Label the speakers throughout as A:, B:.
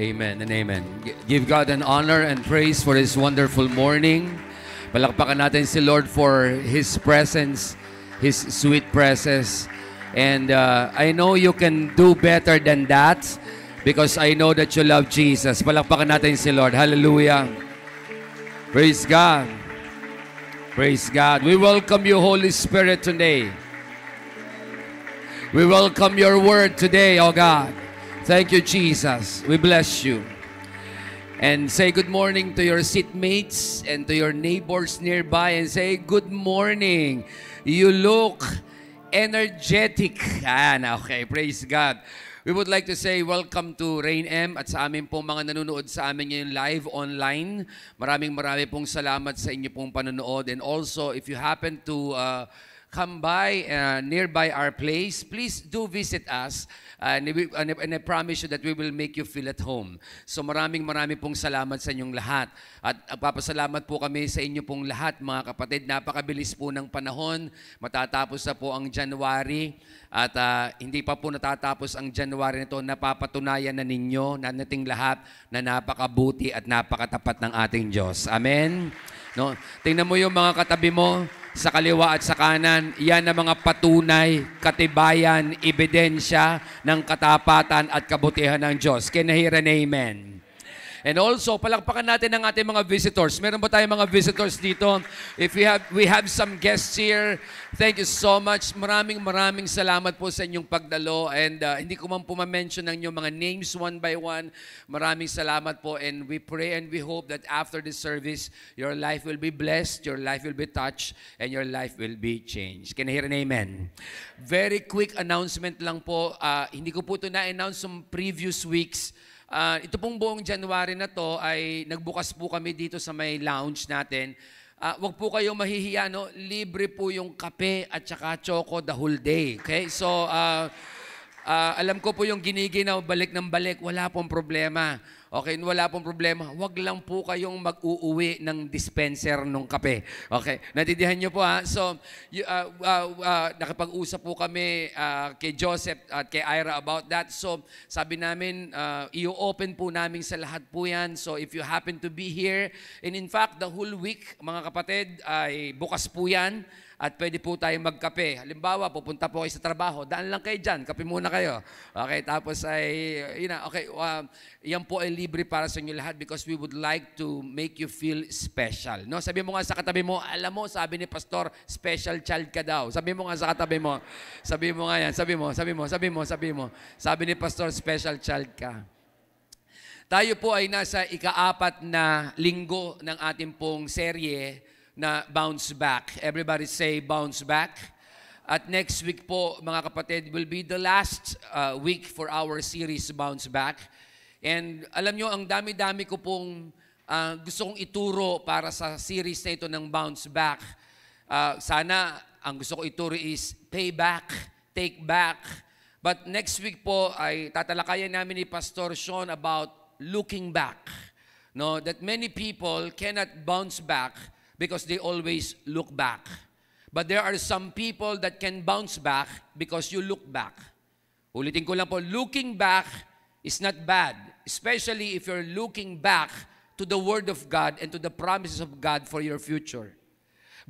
A: Amen and amen. Give God an honor and praise for His wonderful morning. Palakpakan natin si Lord for His presence, His sweet presence. And uh, I know you can do better than that because I know that you love Jesus. Palakpakan natin si Lord. Hallelujah. Praise God. Praise God. We welcome you, Holy Spirit, today. We welcome your word today, oh God. Thank you, Jesus. We bless you. And say good morning to your seatmates and to your neighbors nearby and say, Good morning. You look energetic. Ayan, ah, okay. Praise God. We would like to say welcome to Rain M at sa amin pong mga nanonood sa amin ngayon live online. Maraming marami pong salamat sa inyo pong panonood. And also, if you happen to... Uh, come by uh, nearby our place, please do visit us. Uh, and, we, and, and I promise you that we will make you feel at home. So maraming maraming pong salamat sa inyong lahat. At uh, papasalamat po kami sa inyo pong lahat, mga kapatid. Napakabilis po ng panahon. Matatapos na po ang January. At uh, hindi pa po natatapos ang January nito. Napapatunayan na ninyo, na nating lahat, na napakabuti at napakatapat ng ating Diyos. Amen. No? Tingnan mo yung mga katabi mo sa kaliwa at sa kanan. Yan ang mga patunay, katibayan, ebidensya ng katapatan at kabutihan ng Diyos. Can I hear an amen? And also, palakpakan natin ang ating mga visitors. Meron ba tayong mga visitors dito? If we have, we have some guests here, thank you so much. Maraming maraming salamat po sa inyong pagdalo. And uh, hindi ko man po ma-mention ang inyong mga names one by one. Maraming salamat po. And we pray and we hope that after this service, your life will be blessed, your life will be touched, and your life will be changed. Can I hear an amen? Very quick announcement lang po. Uh, hindi ko po ito na-announce some previous weeks Uh, ito pong buong January na to ay nagbukas po kami dito sa may lounge natin. Uh, wag po kayong mahihiya, no? Libre po yung kape at saka choco the whole day. Okay? So, uh, uh, alam ko po yung giniginaw, balik ng balik, wala pong problema. Okay, wala pong problema. Huwag lang po kayong mag-uuwi ng dispenser ng kape. Okay, natindihan nyo po ha. So, uh, uh, uh, nakipag-usap po kami uh, kay Joseph at kay Ira about that. So, sabi namin, uh, i-open po namin sa lahat po yan. So, if you happen to be here, and in fact, the whole week, mga kapatid, ay bukas po yan at pwede po tayo magkape. Halimbawa, pupunta po kayo sa trabaho, daan lang kayo dyan, kape muna kayo. Okay, tapos ay, you know, okay, um, yan po ay libre para sa inyo lahat because we would like to make you feel special. No? Sabi mo nga sa katabi mo, alam mo, sabi ni Pastor, special child ka daw. Sabi mo nga sa katabi mo, sabi mo nga yan, sabi mo, sabi mo, sabi mo, sabi mo. Sabi ni Pastor, special child ka. Tayo po ay nasa ikaapat na linggo ng ating pong serye na bounce back. Everybody say bounce back. At next week po, mga kapatid, will be the last uh, week for our series Bounce Back. And alam nyo, ang dami-dami ko pong uh, gusto kong ituro para sa series na ito ng Bounce Back. Uh, sana, ang gusto ko ituro is pay back, take back. But next week po ay tatalakayan namin ni Pastor Sean about looking back. No, that many people cannot bounce back because they always look back. But there are some people that can bounce back because you look back. Ulitin ko lang po, looking back is not bad, especially if you're looking back to the Word of God and to the promises of God for your future.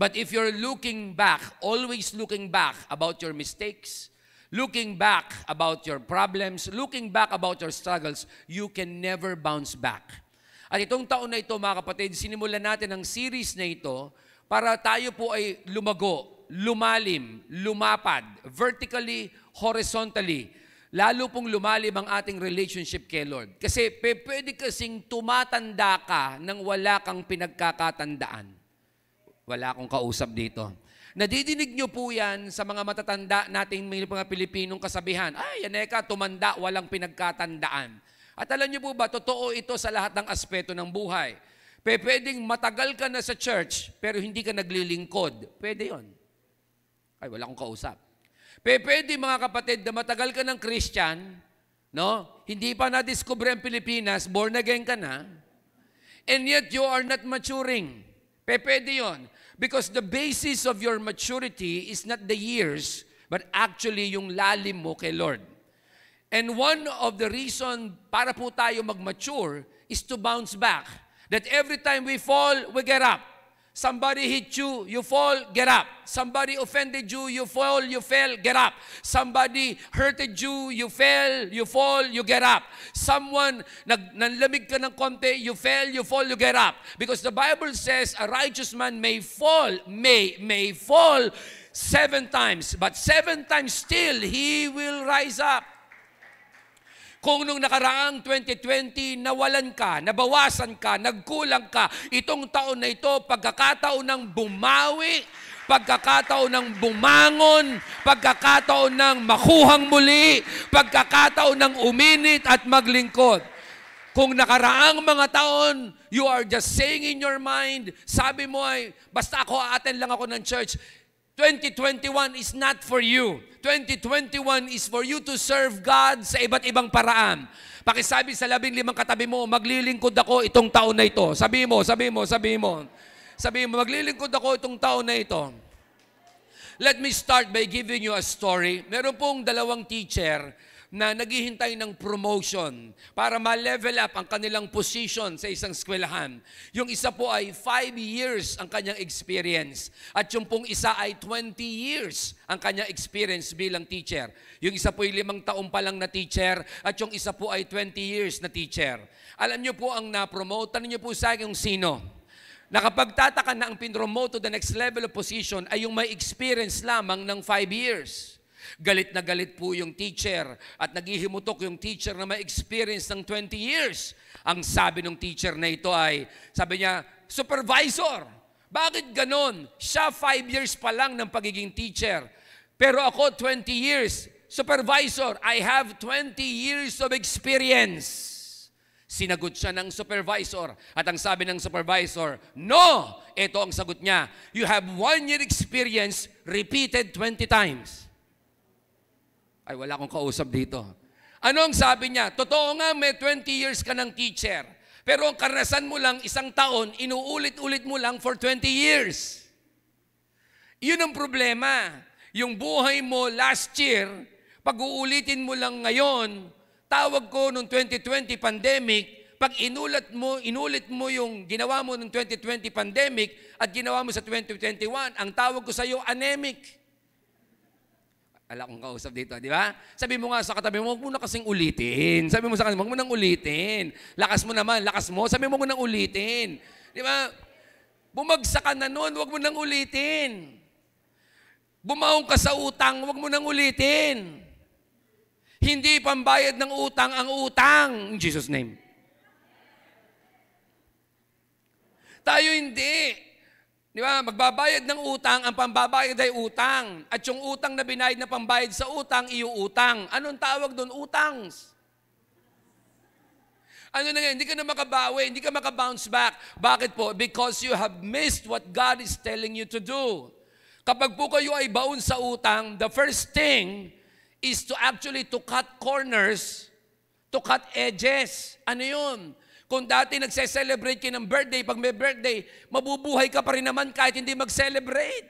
A: But if you're looking back, always looking back about your mistakes, looking back about your problems, looking back about your struggles, you can never bounce back. At itong taon na ito, mga kapatid, sinimulan natin ang series na ito para tayo po ay lumago, lumalim, lumapad, vertically, horizontally. Lalo pong lumalim ang ating relationship kay Lord. Kasi pwede kasing tumatanda ka nang wala kang pinagkakatandaan. Wala akong kausap dito. Nadidinig nyo po yan sa mga matatanda nating mga Pilipinong kasabihan, ay, Yaneka, tumanda, walang pinagkatandaan. At alam niyo po ba, totoo ito sa lahat ng aspeto ng buhay. pwedeng matagal ka na sa church, pero hindi ka naglilingkod. Pwede yon. Ay, wala akong kausap. Pe, pwede mga kapatid na matagal ka ng Christian, no? hindi pa na-discover ang Pilipinas, born again ka na, and yet you are not maturing. pwede yon. Because the basis of your maturity is not the years, but actually yung lalim mo kay Lord. And one of the reason para po tayo mag-mature is to bounce back. That every time we fall, we get up. Somebody hit you, you fall, get up. Somebody offended you, you fall, you fell, get up. Somebody hurted you, you fell, you fall, you get up. Someone, nag, nanlamig ka ng konti, you fell, you fall, you get up. Because the Bible says a righteous man may fall, may, may fall seven times. But seven times still, he will rise up. Kung nung nakaraang 2020, nawalan ka, nabawasan ka, nagkulang ka, itong taon na ito, pagkakataon ng bumawi, pagkakataon ng bumangon, pagkakataon ng makuhang muli, pagkakataon ng uminit at maglingkod. Kung nakaraang mga taon, you are just saying in your mind, sabi mo ay, basta ako, aten lang ako ng church, 2021 is not for you. 2021 is for you to serve God sa iba't ibang paraan. Pakisabi sa labing limang katabi mo, maglilingkod ako itong taon na ito. Sabi mo, sabi mo, sabi mo. Sabi mo, maglilingkod ako itong taon na ito. Let me start by giving you a story. Meron pong dalawang teacher na naghihintay ng promotion para ma-level up ang kanilang position sa isang eskwelahan. Yung isa po ay 5 years ang kanyang experience at yung pong isa ay 20 years ang kanyang experience bilang teacher. Yung isa po ay limang taon pa lang na teacher at yung isa po ay 20 years na teacher. Alam niyo po ang na-promote, tanong niyo po sa akin kung sino Nakapagtataka na ang pinromote to the next level of position ay yung may experience lamang ng 5 years. Galit na galit po yung teacher at naghihimutok yung teacher na may experience ng 20 years. Ang sabi ng teacher na ito ay, sabi niya, supervisor, bakit ganon? Siya 5 years pa lang ng pagiging teacher. Pero ako 20 years. Supervisor, I have 20 years of experience. Sinagot siya ng supervisor. At ang sabi ng supervisor, No! Ito ang sagot niya. You have one year experience repeated 20 times. Ay, wala akong kausap dito. Anong sabi niya? Totoo nga, may 20 years ka ng teacher. Pero ang karanasan mo lang isang taon, inuulit-ulit mo lang for 20 years. Yun ang problema. Yung buhay mo last year, pag-uulitin mo lang ngayon, tawag ko nung 2020 pandemic, pag inulat mo, inulit mo yung ginawa mo nung 2020 pandemic at ginawa mo sa 2021, ang tawag ko sa iyo anemic. Ala kong kausap dito, di ba? Sabi mo nga sa katabi mo, huwag mo na kasing ulitin. Sabi mo sa kanya, huwag mo nang ulitin. Lakas mo naman, lakas mo. Sabi mo, huwag mo nang ulitin. Di ba? Bumagsak ka na noon, huwag mo nang ulitin. Bumaong ka sa utang, huwag mo nang ulitin. Hindi pambayad ng utang ang utang. In Jesus' name. Tayo hindi. Di ba? Magbabayad ng utang, ang pambabayad ay utang. At yung utang na binayad na pambayad sa utang, iyo utang. Anong tawag doon? Utangs. Ano na ngayon? Hindi ka na makabawi, hindi ka makabounce back. Bakit po? Because you have missed what God is telling you to do. Kapag po kayo ay baon sa utang, the first thing is to actually to cut corners, to cut edges. Ano yun? Kung dati nagse-celebrate kayo ng birthday, pag may birthday, mabubuhay ka pa rin naman kahit hindi mag-celebrate.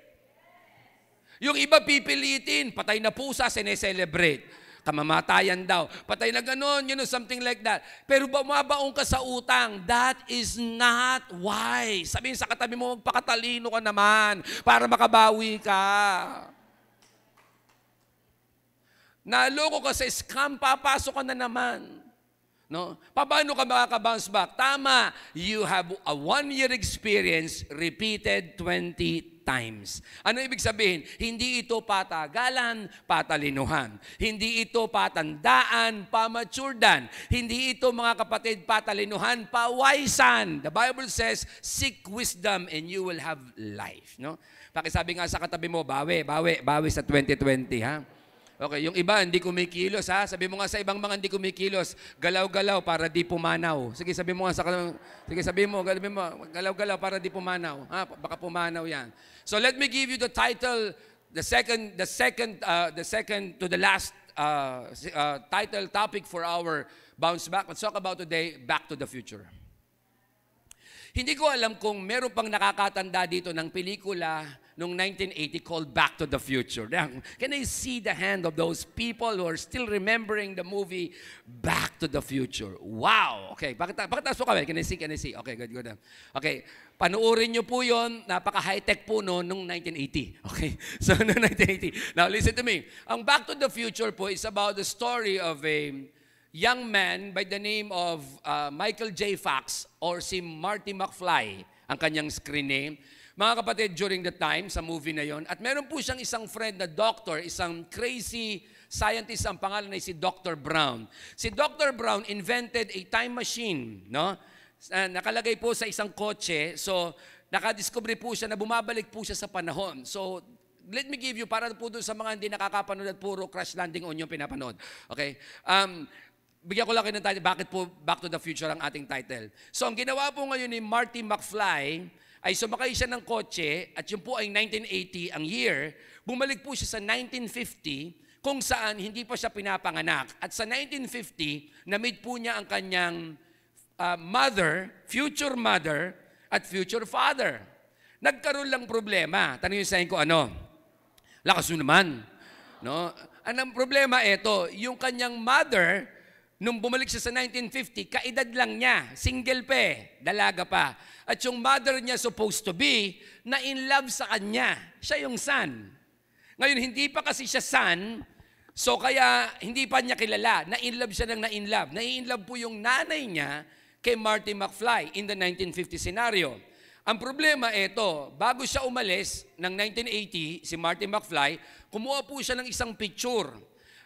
A: Yung iba pipilitin, patay na pusa, sineselebrate. Kamamatayan daw. Patay na ganun, you know, something like that. Pero bumabaong ka sa utang, that is not wise. Sabihin sa katabi mo, magpakatalino ka naman para makabawi ka. Naloko ka sa scam, papasok ka na naman. No? Paano ka makaka-bounce back? Tama, you have a one-year experience repeated 20 times. Ano ibig sabihin? Hindi ito patagalan, patalinuhan. Hindi ito patandaan, pamaturdan. Hindi ito, mga kapatid, patalinuhan, pawaisan. The Bible says, seek wisdom and you will have life. No? Pakisabi nga sa katabi mo, bawi, bawi, bawi sa 2020, ha? Okay, yung iba hindi kumikilos ha. Sabi mo nga sa ibang mga hindi kumikilos, galaw-galaw para di pumanaw. Sige, sabi mo nga sa kanila, sige sabi mo, sabi mo, galaw-galaw para di pumanaw. Ha, baka pumanaw 'yan. So let me give you the title, the second the second uh, the second to the last uh, uh, title topic for our bounce back. Let's talk about today back to the future. Hindi ko alam kung meron pang nakakatanda dito ng pelikula noong 1980 called Back to the Future. Can I see the hand of those people who are still remembering the movie Back to the Future? Wow! Okay, bakit, bakit taas po kami? Can I see? Can I see? Okay, good, good. Okay, panoorin nyo po yon. Napaka-high-tech po noon noong 1980. Okay, so noong 1980. Now, listen to me. Ang Back to the Future po is about the story of a young man by the name of uh, Michael J. Fox or si Marty McFly ang kanyang screen name mga kapatid, during the time, sa movie na yon, at meron po siyang isang friend na doctor, isang crazy scientist, ang pangalan ay si Dr. Brown. Si Dr. Brown invented a time machine, no? nakalagay po sa isang kotse, so nakadiscovery po siya na bumabalik po siya sa panahon. So, let me give you, para po doon sa mga hindi nakakapanood at puro crash landing on yung pinapanood. Okay? Um, bigyan ko lang kayo ng title, bakit po Back to the Future ang ating title. So, ang ginawa po ngayon ni Marty McFly, ay sumakay siya ng kotse at yun po ay 1980 ang year, bumalik po siya sa 1950 kung saan hindi pa siya pinapanganak. At sa 1950, na-meet po niya ang kanyang uh, mother, future mother, at future father. Nagkaroon lang problema. Tanongin sa ko ano? Lakas mo naman. No? Anong problema ito? Yung kanyang mother, Nung bumalik siya sa 1950, kaedad lang niya, single pe, eh, dalaga pa. At yung mother niya supposed to be na in love sa kanya. Siya yung son. Ngayon, hindi pa kasi siya son, so kaya hindi pa niya kilala. Na in love siya ng na in love. Na in love po yung nanay niya kay Marty McFly in the 1950 scenario. Ang problema ito, bago siya umalis ng 1980, si Martin McFly, kumuha po siya ng isang picture.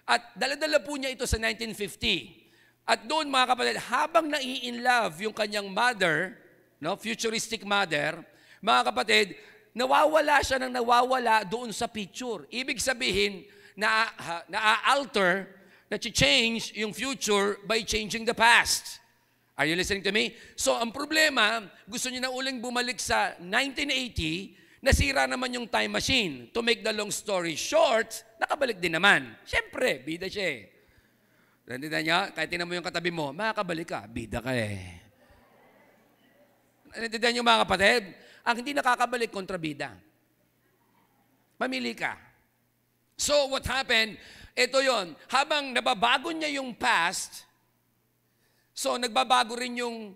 A: At daladala po niya ito sa 1950. At doon mga kapatid, habang nai-in love yung kanyang mother, no, futuristic mother, mga kapatid, nawawala siya ng nawawala doon sa picture. Ibig sabihin, na, uh, na-alter, na change yung future by changing the past. Are you listening to me? So, ang problema, gusto niya na uling bumalik sa 1980, nasira naman yung time machine. To make the long story short, nakabalik din naman. Siyempre, bida siya eh. Nandiyan niya, kahit tinan mo yung katabi mo, makakabalik ka, bida ka eh. Nandiyan niyo mga kapatid, ang hindi nakakabalik kontrabida. Mamili ka. So what happened, ito yon habang nababago niya yung past, so nagbabago rin yung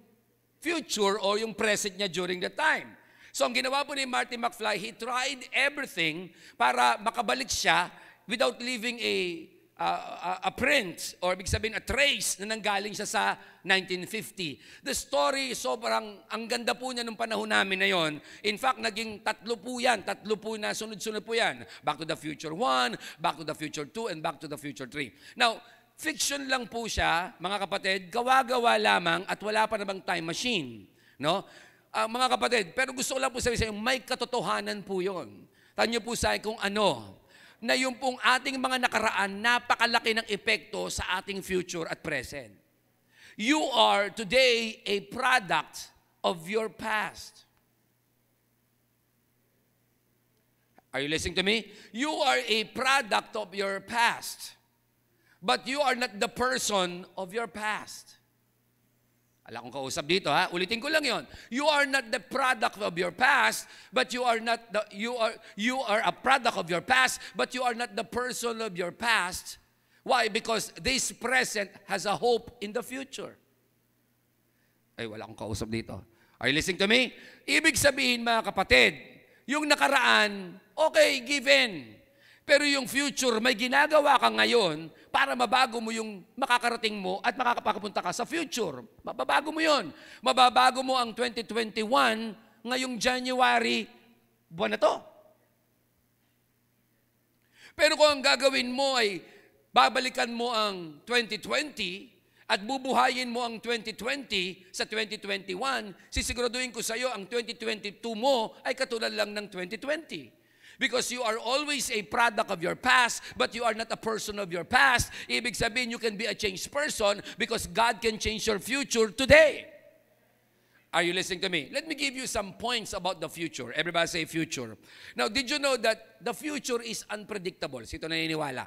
A: future or yung present niya during the time. So ang ginawa po ni Martin McFly, he tried everything para makabalik siya without leaving a uh, a print or ibig sabihin a trace na nanggaling siya sa 1950. The story sobrang ang ganda po niya nung panahon namin na yon. In fact, naging tatlo po yan. Tatlo po na sunod-sunod po yan. Back to the Future 1, Back to the Future 2, and Back to the Future 3. Now, fiction lang po siya, mga kapatid, gawa-gawa lamang at wala pa namang time machine. No? Uh, mga kapatid, pero gusto ko lang po sabihin sa inyo, may katotohanan po yon. Tanyo po sa akin kung ano na yung pong ating mga nakaraan, napakalaki ng epekto sa ating future at present. You are today a product of your past. Are you listening to me? You are a product of your past. But you are not the person of your past. Wala akong kausap dito ha. Ulitin ko lang 'yon. You are not the product of your past, but you are not the you are you are a product of your past, but you are not the person of your past. Why? Because this present has a hope in the future. Ay, wala akong kausap dito. Are you listening to me? Ibig sabihin mga kapatid, yung nakaraan, okay, given. Pero yung future, may ginagawa ka ngayon para mabago mo yung makakarating mo at makakapunta ka sa future. Mababago mo yon. Mababago mo ang 2021 ngayong January buwan na to. Pero kung ang gagawin mo ay babalikan mo ang 2020, at bubuhayin mo ang 2020 sa 2021, sisiguraduhin ko sa iyo ang 2022 mo ay katulad lang ng 2020. Because you are always a product of your past, but you are not a person of your past. Ibig sabihin, you can be a changed person because God can change your future today. Are you listening to me? Let me give you some points about the future. Everybody say future. Now, did you know that the future is unpredictable? Sito iniwala.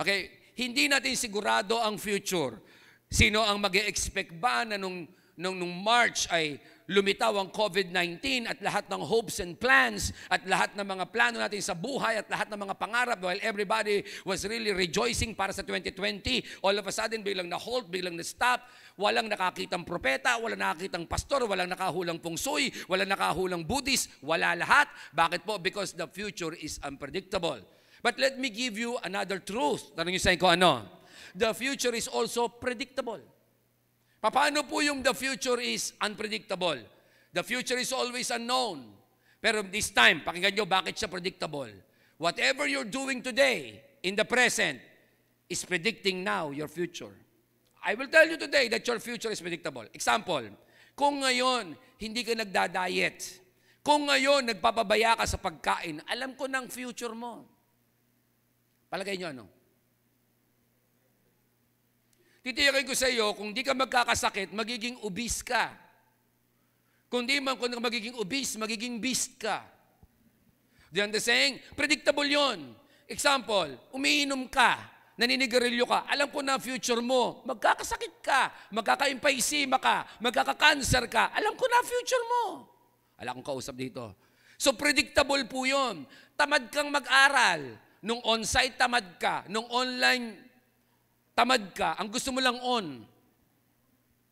A: Okay, hindi natin sigurado ang future. Sino ang mag expect ba na nung, nung, nung March ay lumitaw ang COVID-19 at lahat ng hopes and plans at lahat ng mga plano natin sa buhay at lahat ng mga pangarap while everybody was really rejoicing para sa 2020, all of a sudden biglang na-halt, biglang na-stop, walang nakakitang propeta, walang nakakitang pastor, walang nakahulang pungsoy, walang nakahulang Buddhist, wala lahat. Bakit po? Because the future is unpredictable. But let me give you another truth. Tanongin sa ko ano? The future is also predictable. Paano po yung the future is unpredictable? The future is always unknown. Pero this time, pakinggan nyo bakit siya predictable. Whatever you're doing today in the present is predicting now your future. I will tell you today that your future is predictable. Example, kung ngayon hindi ka nagda-diet, kung ngayon nagpapabaya ka sa pagkain, alam ko ng future mo. Palagay nyo ano? Titiyakin ko sa iyo, kung di ka magkakasakit, magiging ubis ka. Kung di man kung magiging ubis, magiging beast ka. Do you understand? Predictable yon. Example, umiinom ka, naninigarilyo ka, alam ko na future mo, magkakasakit ka, magkakaimpaisima ka, magkakakancer ka, alam ko na future mo. Alam kong kausap dito. So predictable po yun. Tamad kang mag-aral. Nung on-site, tamad ka. Nung online, Tamad ka. Ang gusto mo lang on.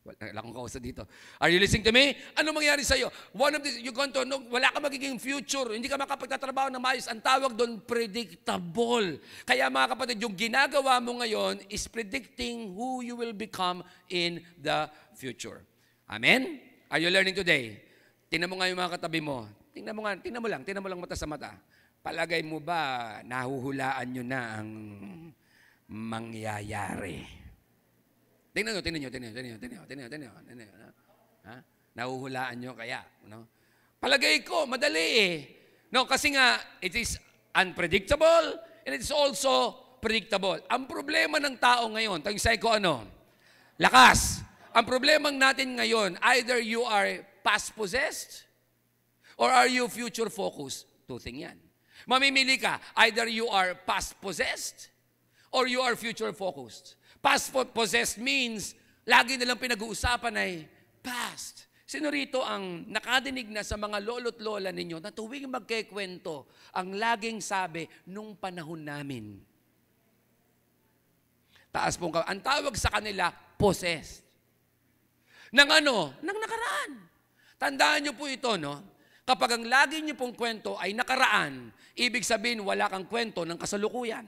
A: Wala, wala akong kausap dito. Are you listening to me? Ano mangyari sa'yo? One of these, you're going to, no, wala ka magiging future. Hindi ka makapagtatrabaho na maayos. Ang tawag doon, predictable. Kaya mga kapatid, yung ginagawa mo ngayon is predicting who you will become in the future. Amen? Are you learning today? Tingnan mo nga yung mga katabi mo. Tingnan mo nga, tingnan mo lang, tingnan mo lang mata sa mata. Palagay mo ba, nahuhulaan nyo na ang mangyayari. Tingnan nyo, tingnan nyo, tingnan nyo, tingnan nyo, tingnan nyo, tingnan nyo, tingnan nyo, tingnan nyo. Ha? Nahuhulaan nyo kaya. No? Palagay ko, madali eh. No, kasi nga, it is unpredictable and it is also predictable. Ang problema ng tao ngayon, tagisay ko ano? Lakas. Ang problema natin ngayon, either you are past possessed or are you future focused? Two thing yan. Mamimili ka, either you are past possessed or you are future focused. Past possessed means, lagi nilang pinag-uusapan ay past. Sino rito ang nakadinig na sa mga lolo't lola ninyo na tuwing magkikwento, ang laging sabi, nung panahon namin. Taas pong Ang tawag sa kanila, possessed. Nang ano? Nang nakaraan. Tandaan niyo po ito, no? Kapag ang lagi niyo pong kwento ay nakaraan, ibig sabihin wala kang kwento ng kasalukuyan.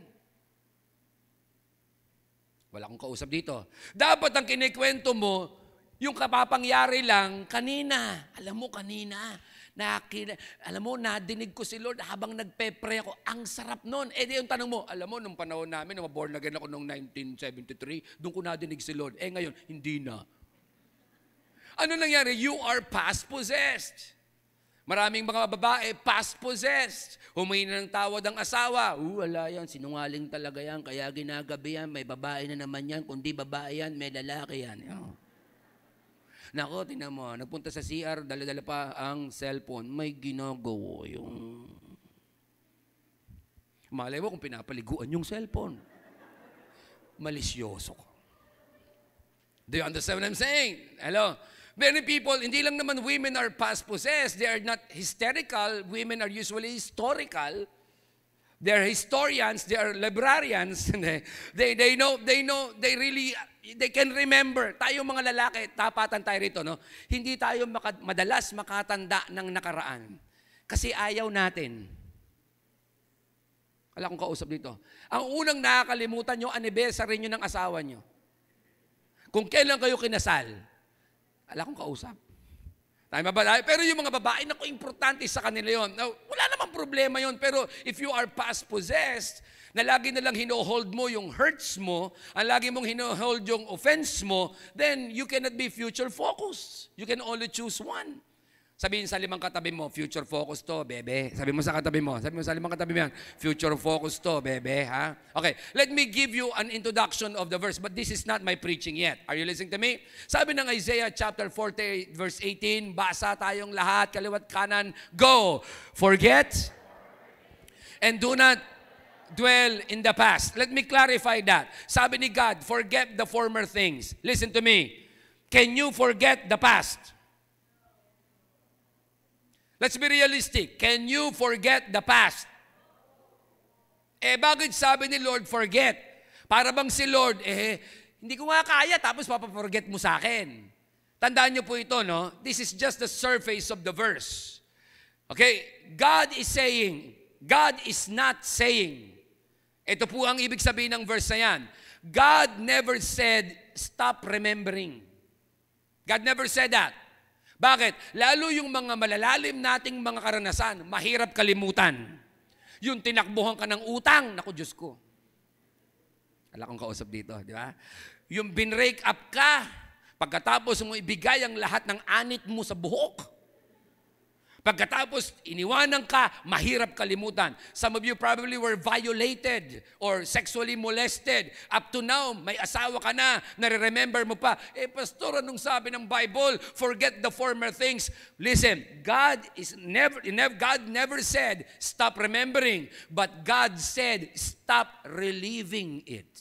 A: Wala akong kausap dito. Dapat ang kinikwento mo, yung kapapangyari lang, kanina. Alam mo, kanina. Na, alam mo, nadinig ko si Lord habang nagpe-pray ako. Ang sarap noon. Eh, di yung tanong mo, alam mo, nung panahon namin, maborn again ako noong 1973, doon ko nadinig si Lord. Eh, ngayon, hindi na. Ano nangyari? You are past possessed. Maraming mga babae, past possessed. Humingi ng tawad ang asawa. Uh, wala yan, sinungaling talaga yan. Kaya ginagabi yan, may babae na naman yan. Kundi babae yan, may lalaki yan. Oh. Nako, tinan mo, ah. nagpunta sa CR, dala-dala pa ang cellphone. May ginagawa yung... Malay mo kung pinapaliguan yung cellphone. Malisyoso ko. Do you understand what I'm saying? Hello? Many people, hindi lang naman women are past possessed. They are not hysterical. Women are usually historical. They are historians. They are librarians. they, they know, they know, they really, they can remember. Tayo mga lalaki, tapatan tayo rito, no? Hindi tayo madalas makatanda ng nakaraan. Kasi ayaw natin. Wala akong kausap dito. Ang unang nakakalimutan nyo, anniversary nyo ng asawa nyo. Kung kailan kayo kinasal. Ala kong kausap. Tayo babae. Pero yung mga babae, naku, importante sa kanila yon. Now, wala namang problema yon. Pero if you are past possessed, na lagi na lang hinohold mo yung hurts mo, ang lagi mong hinohold yung offense mo, then you cannot be future focused. You can only choose one. Sabihin sa limang katabi mo, future focus to, bebe. Sabi mo sa katabi mo, sabi mo sa limang katabi mo yan, future focus to, bebe, ha? Okay, let me give you an introduction of the verse, but this is not my preaching yet. Are you listening to me? Sabi ng Isaiah chapter 40 verse 18, basa tayong lahat, kaliwat kanan, go! Forget and do not dwell in the past. Let me clarify that. Sabi ni God, forget the former things. Listen to me. Can you forget the past? Let's be realistic. Can you forget the past? Eh, bakit sabi ni Lord, forget? Para bang si Lord, eh, hindi ko nga kaya, tapos papaforget mo sa akin. Tandaan niyo po ito, no? This is just the surface of the verse. Okay? God is saying, God is not saying. Ito po ang ibig sabihin ng verse na yan. God never said, stop remembering. God never said that. Bakit? Lalo yung mga malalalim nating mga karanasan, mahirap kalimutan. Yung tinakbuhan ka ng utang, naku Diyos ko. Wala kong kausap dito, di ba? Yung binrake up ka, pagkatapos mo ibigay ang lahat ng anit mo sa buhok, Pagkatapos, iniwanan ka, mahirap kalimutan. Some of you probably were violated or sexually molested. Up to now, may asawa ka na, nare-remember mo pa. Eh, pastor, anong sabi ng Bible? Forget the former things. Listen, God is never, God never said, stop remembering. But God said, stop relieving it.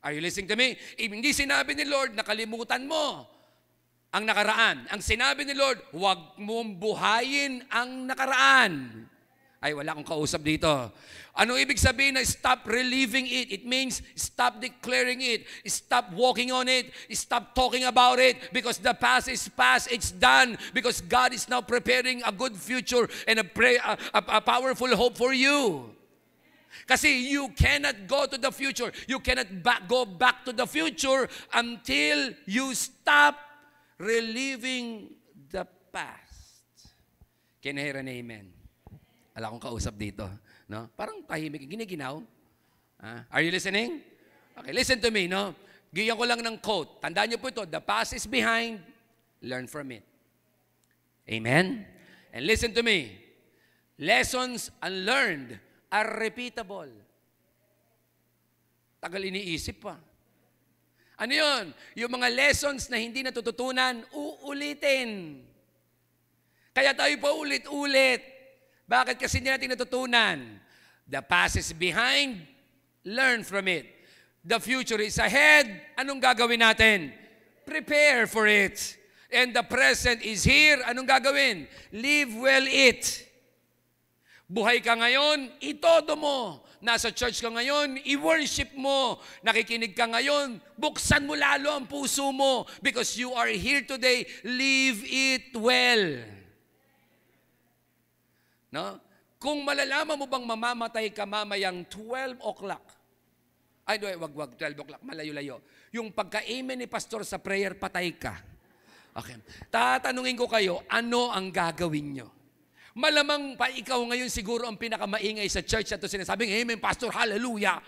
A: Are you listening to me? Hindi sinabi ni Lord, nakalimutan mo ang nakaraan. Ang sinabi ni Lord, huwag mong buhayin ang nakaraan. Ay, wala akong kausap dito. Ano ibig sabihin na stop relieving it? It means stop declaring it. Stop walking on it. Stop talking about it because the past is past. It's done because God is now preparing a good future and a, pray, a, a, a powerful hope for you. Kasi you cannot go to the future. You cannot back, go back to the future until you stop Reliving the past. Can I hear an amen? Ala kong kausap dito. No? Parang tahimik. Giniginaw. Ah, are you listening? Okay, listen to me. No? Giyan ko lang ng quote. Tandaan niyo po ito. The past is behind. Learn from it. Amen? And listen to me. Lessons unlearned are repeatable. Tagal iniisip pa. Ano yun? Yung mga lessons na hindi natututunan, uulitin. Kaya tayo pa ulit-ulit. Bakit kasi hindi natin natutunan? The past is behind. Learn from it. The future is ahead. Anong gagawin natin? Prepare for it. And the present is here. Anong gagawin? Live well it. Buhay ka ngayon, itodo mo nasa church ka ngayon, i-worship mo. Nakikinig ka ngayon, buksan mo lalo ang puso mo because you are here today, live it well. No? Kung malalaman mo bang mamamatay ka mamayang 12 o'clock, ay, no, wag, wag, 12 o'clock, malayo-layo. Yung pagka-amen ni pastor sa prayer, patay ka. Okay. Tatanungin ko kayo, ano ang gagawin nyo? Malamang pa ikaw ngayon siguro ang pinakamaingay sa church at sinasabing, Amen, Pastor, Hallelujah.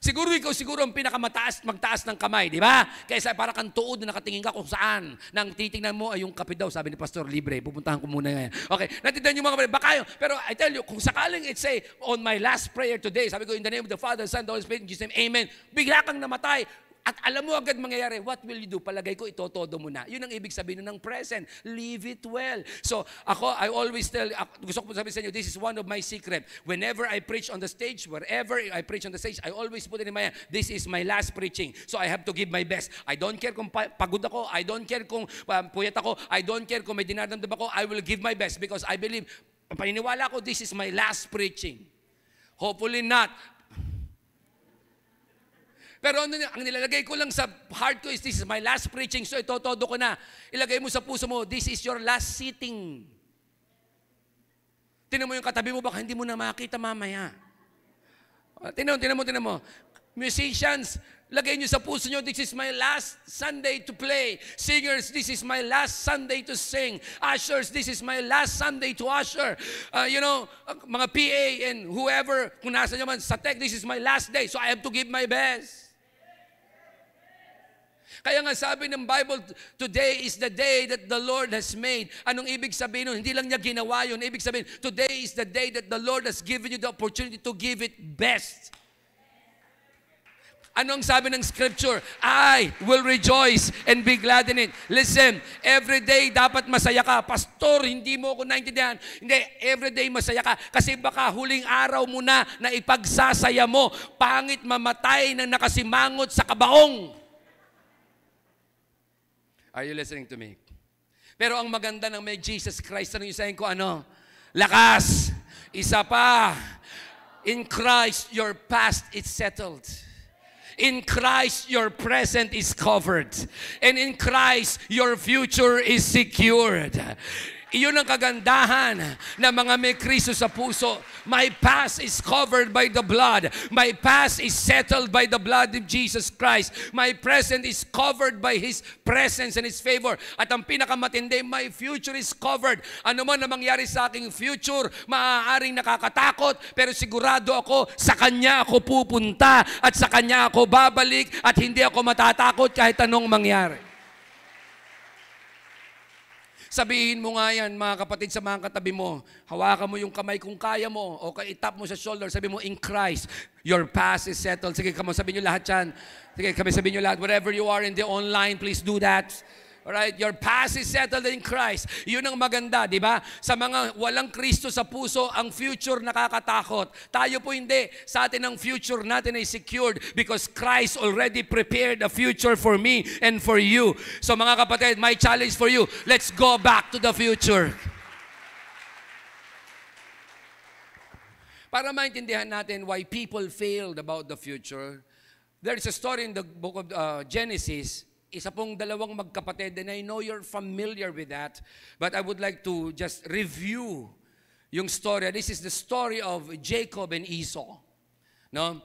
A: Siguro ikaw siguro ang pinakamataas, magtaas ng kamay, di ba? Kaysa para kang tuod na nakatingin ka kung saan. Nang titingnan mo ay yung kape daw, sabi ni Pastor, libre. Pupuntahan ko muna ngayon. Okay, natitignan niyo mga kapatid. Baka yun, pero I tell you, kung sakaling it say, on my last prayer today, sabi ko, in the name of the Father, Son, the Holy Spirit, in Jesus' name, Amen. Bigla kang namatay, at alam mo agad mangyayari, what will you do? Palagay ko, itotodo mo na. Yun ang ibig sabihin ng present. Live it well. So, ako, I always tell, gusto ko sabihin sa inyo, this is one of my secret. Whenever I preach on the stage, wherever I preach on the stage, I always put it in my hand, this is my last preaching. So, I have to give my best. I don't care kung pagod ako. I don't care kung uh, puyat ako. I don't care kung may dinadamdam ako. I will give my best because I believe, paniniwala ko, this is my last preaching. Hopefully not. Pero ano, ang nilalagay ko lang sa heart ko is, this is my last preaching, so ito todo ko na. Ilagay mo sa puso mo, this is your last sitting. Tinan mo yung katabi mo, baka hindi mo na makita mamaya. Ah, tinan, tinan mo, tinan mo. Musicians, lagay nyo sa puso nyo, this is my last Sunday to play. Singers, this is my last Sunday to sing. Ushers, this is my last Sunday to usher. Uh, you know, mga PA and whoever, kung nasa nyo man, sa tech, this is my last day. So I have to give my best. Kaya nga sabi ng Bible, today is the day that the Lord has made. Anong ibig sabihin nun? Hindi lang niya ginawa yun. Ibig sabihin, today is the day that the Lord has given you the opportunity to give it best. Ano ang sabi ng scripture? I will rejoice and be glad in it. Listen, every day dapat masaya ka. Pastor, hindi mo ako naintindihan. Hindi, every day masaya ka. Kasi baka huling araw mo na na ipagsasaya mo. Pangit mamatay na nakasimangot sa kabaong. Are you listening to me? Pero ang maganda ng may Jesus Christ, ano yung sayin ko? Ano? Lakas! Isa pa! In Christ, your past is settled. In Christ, your present is covered. And in Christ, your future is secured. Iyon ang kagandahan na mga may Kristo sa puso. My past is covered by the blood. My past is settled by the blood of Jesus Christ. My present is covered by His presence and His favor. At ang pinakamatindi, my future is covered. Ano man na mangyari sa aking future, maaaring nakakatakot, pero sigurado ako, sa Kanya ako pupunta at sa Kanya ako babalik at hindi ako matatakot kahit anong mangyari. Sabihin mo nga yan, mga kapatid sa mga katabi mo. Hawakan mo yung kamay kung kaya mo. O kay itap mo sa shoulder. Sabi mo, in Christ, your past is settled. Sige, kamo, sabihin nyo lahat yan. Sige, kami sabihin nyo lahat. whatever you are in the online, please do that. Right? Your past is settled in Christ. Yun ang maganda, di ba? Sa mga walang Kristo sa puso, ang future nakakatakot. Tayo po hindi. Sa atin ang future natin ay secured because Christ already prepared a future for me and for you. So mga kapatid, my challenge for you, let's go back to the future. Para maintindihan natin why people failed about the future, there is a story in the book of uh, Genesis isa pong dalawang magkapatid, and I know you're familiar with that, but I would like to just review yung story. This is the story of Jacob and Esau. No?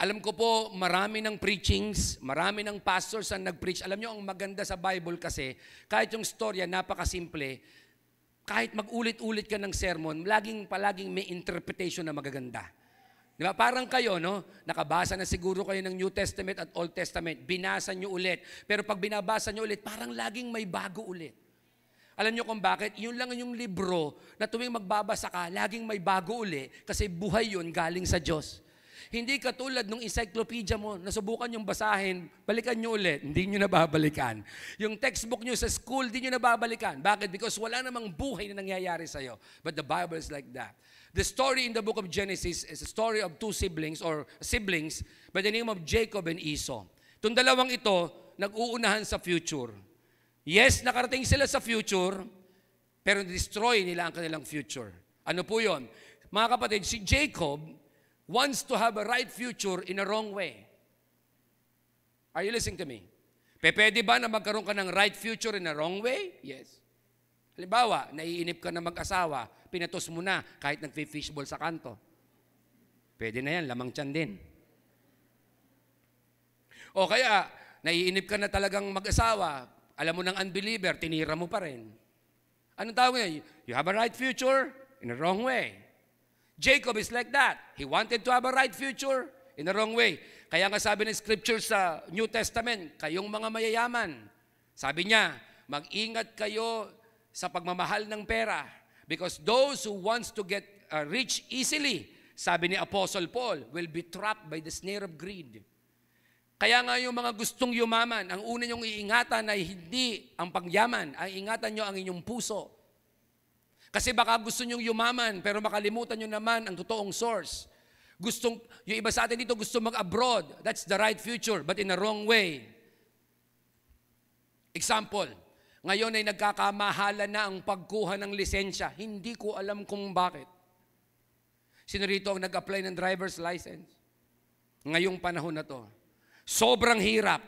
A: Alam ko po, marami ng preachings, marami ng pastors ang nag-preach. Alam nyo, ang maganda sa Bible kasi, kahit yung storya ah, napakasimple, kahit mag-ulit-ulit ka ng sermon, laging palaging may interpretation na magaganda. Di ba? Parang kayo, no? Nakabasa na siguro kayo ng New Testament at Old Testament. Binasa nyo ulit. Pero pag binabasa nyo ulit, parang laging may bago ulit. Alam nyo kung bakit? Yun lang yung libro na tuwing magbabasa ka, laging may bago uli kasi buhay yun galing sa Diyos. Hindi katulad nung encyclopedia mo, na subukan yung basahin, balikan nyo ulit, hindi nyo nababalikan. Yung textbook nyo sa school, hindi nyo nababalikan. Bakit? Because wala namang buhay na nangyayari sa'yo. But the Bible is like that. The story in the book of Genesis is a story of two siblings or siblings by the name of Jacob and Esau. Itong dalawang ito, nag-uunahan sa future. Yes, nakarating sila sa future, pero destroy nila ang kanilang future. Ano po yon? Mga kapatid, si Jacob wants to have a right future in a wrong way. Are you listening to me? Pe, pwede ba na magkaroon ka ng right future in a wrong way? Yes. Halimbawa, naiinip ka na mag-asawa, pinatos mo na kahit nagfi-fishball sa kanto. Pwede na yan, lamang tiyan din. O kaya, naiinip ka na talagang mag-asawa, alam mo ng unbeliever, tinira mo pa rin. Anong tawag niya? You have a right future in a wrong way. Jacob is like that. He wanted to have a right future in a wrong way. Kaya nga sabi ng scripture sa New Testament, kayong mga mayayaman, sabi niya, mag-ingat kayo sa pagmamahal ng pera. Because those who wants to get uh, rich easily, sabi ni Apostle Paul, will be trapped by the snare of greed. Kaya nga yung mga gustong yumaman, ang una niyong iingatan ay hindi ang pagyaman, ang ingatan niyo ang inyong puso. Kasi baka gusto niyong yumaman, pero makalimutan niyo naman ang totoong source. Gustong, yung iba sa atin dito gusto mag-abroad. That's the right future, but in a wrong way. Example, ngayon ay nagkakamahala na ang pagkuha ng lisensya. Hindi ko alam kung bakit. Sino rito ang nag-apply ng driver's license? Ngayong panahon na to. Sobrang hirap.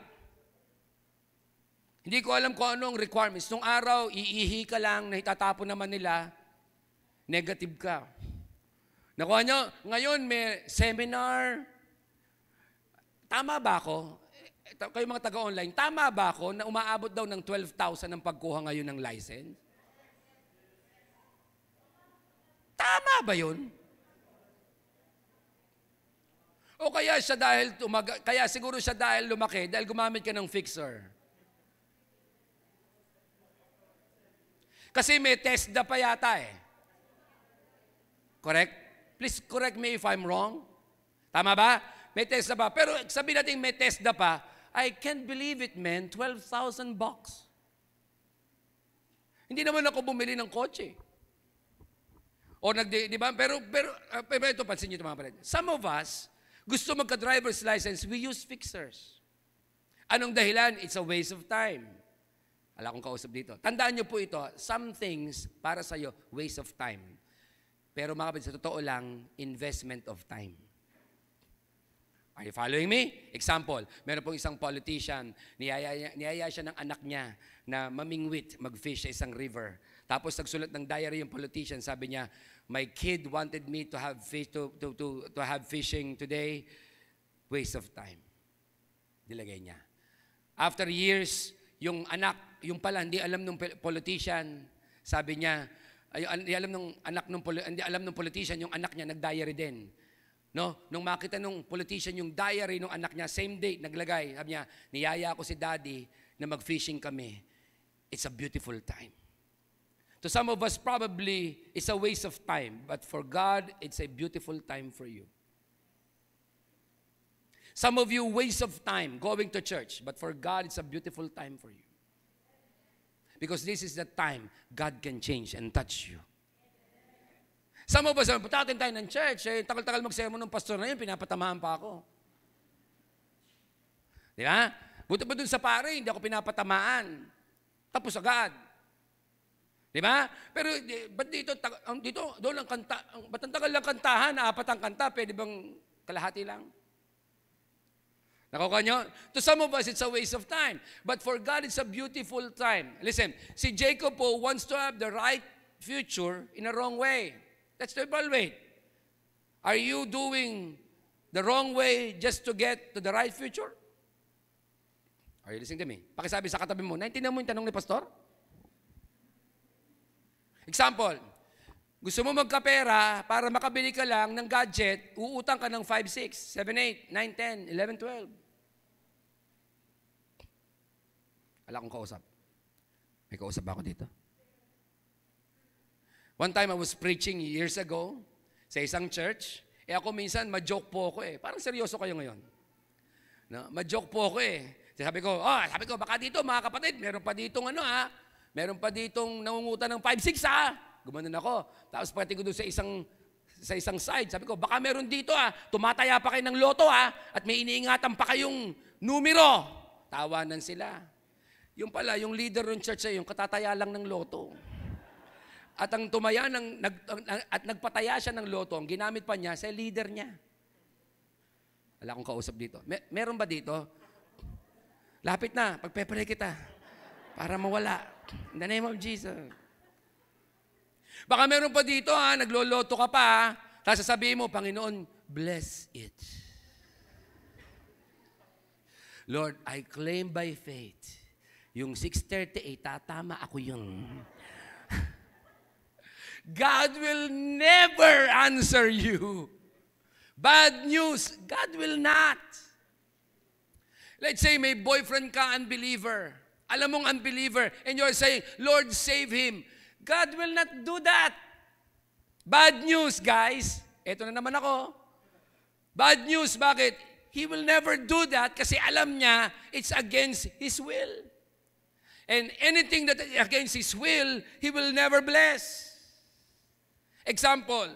A: Hindi ko alam kung ano ang requirements. Nung araw, iihi ka lang, nahitatapon naman nila, negative ka. Nakuha nyo, ngayon may seminar. Tama ba ako? kayo mga taga-online, tama ba ako na umaabot daw ng 12,000 ang pagkuha ngayon ng license? Tama ba yun? O kaya siya dahil tumaga, kaya siguro siya dahil lumaki dahil gumamit ka ng fixer. Kasi may test TESDA pa yata eh. Correct? Please correct me if I'm wrong. Tama ba? May TESDA pa. Pero sabi natin may test TESDA pa, I can't believe it, man. 12,000 bucks. Hindi naman ako bumili ng kotse. O nag, di ba? Pero, pero, uh, pero ito, pansin nyo ito mga pala. Some of us, gusto magka-driver's license, we use fixers. Anong dahilan? It's a waste of time. Wala akong kausap dito. Tandaan nyo po ito, some things para sa'yo, waste of time. Pero mga kapatid, sa totoo lang, investment of time. Are you following me? Example, meron pong isang politician, niyaya, niyaya siya ng anak niya na mamingwit, mag-fish sa isang river. Tapos nagsulat ng diary yung politician, sabi niya, my kid wanted me to have fish to, to, to, to have fishing today. Waste of time. Dilagay niya. After years, yung anak, yung pala hindi alam ng politician, sabi niya, ay, hindi alam ng anak ng hindi alam ng politician yung anak niya nag-diary din. No? Nung makita nung politician yung diary ng anak niya, same day, naglagay. Sabi niya, niyaya ko si daddy na mag-fishing kami. It's a beautiful time. To some of us, probably, it's a waste of time. But for God, it's a beautiful time for you. Some of you, waste of time going to church. But for God, it's a beautiful time for you. Because this is the time God can change and touch you. Some of us, punta atin tayo ng church, eh, takal-takal mag-sermon ng pastor na yun, pinapatamaan pa ako. Di ba? Buti ba dun sa pare, hindi ako pinapatamaan. Tapos agad. Di ba? Pero di, ba't dito, dito, doon lang kanta, ba't ang tagal lang kantahan, apat ang kanta, pwede bang kalahati lang? Nakukuha nyo? To some of us, it's a waste of time. But for God, it's a beautiful time. Listen, si Jacob po wants to have the right future in a wrong way. That's to evaluate. Are you doing the wrong way just to get to the right future? Are you listening to me? Pakisabi sa katabi mo, naintindihan mo yung tanong ni Pastor? Example, gusto mo magkapera para makabili ka lang ng gadget, uutang ka ng 5, 6, 7, 8, 9, 10, 11, 12. Wala akong kausap. May kausap ba ako dito? One time I was preaching years ago sa isang church. Eh ako minsan, ma-joke po ako eh. Parang seryoso kayo ngayon. No? Ma-joke po ako eh. Sabi ko, oh, sabi ko, baka dito mga kapatid, meron pa ditong ano ha, ah. meron pa ditong nangungutan ng 5-6 ha. Ah. Gumanon ako. Tapos pati ko doon sa isang sa isang side, sabi ko, baka meron dito ah, tumataya pa kayo ng loto ah, at may iniingatan pa kayong numero. Tawanan sila. Yung pala, yung leader ng church ay eh, yung katataya lang ng loto. At ang tumaya ng, nag, at nagpataya siya ng ang ginamit pa niya sa leader niya. Wala akong kausap dito. Mer- meron ba dito? Lapit na, pagpepray kita. Para mawala. In the name of Jesus. Baka meron pa dito ha, nagloloto ka pa Tapos sasabihin mo, Panginoon, bless it. Lord, I claim by faith, yung 638, tatama ako yung... God will never answer you. Bad news, God will not. Let's say may boyfriend ka, unbeliever. Alam mong unbeliever, and you're saying, Lord, save him. God will not do that. Bad news, guys. Ito na naman ako. Bad news, bakit? He will never do that kasi alam niya it's against His will. And anything that is against His will, He will never bless. Example,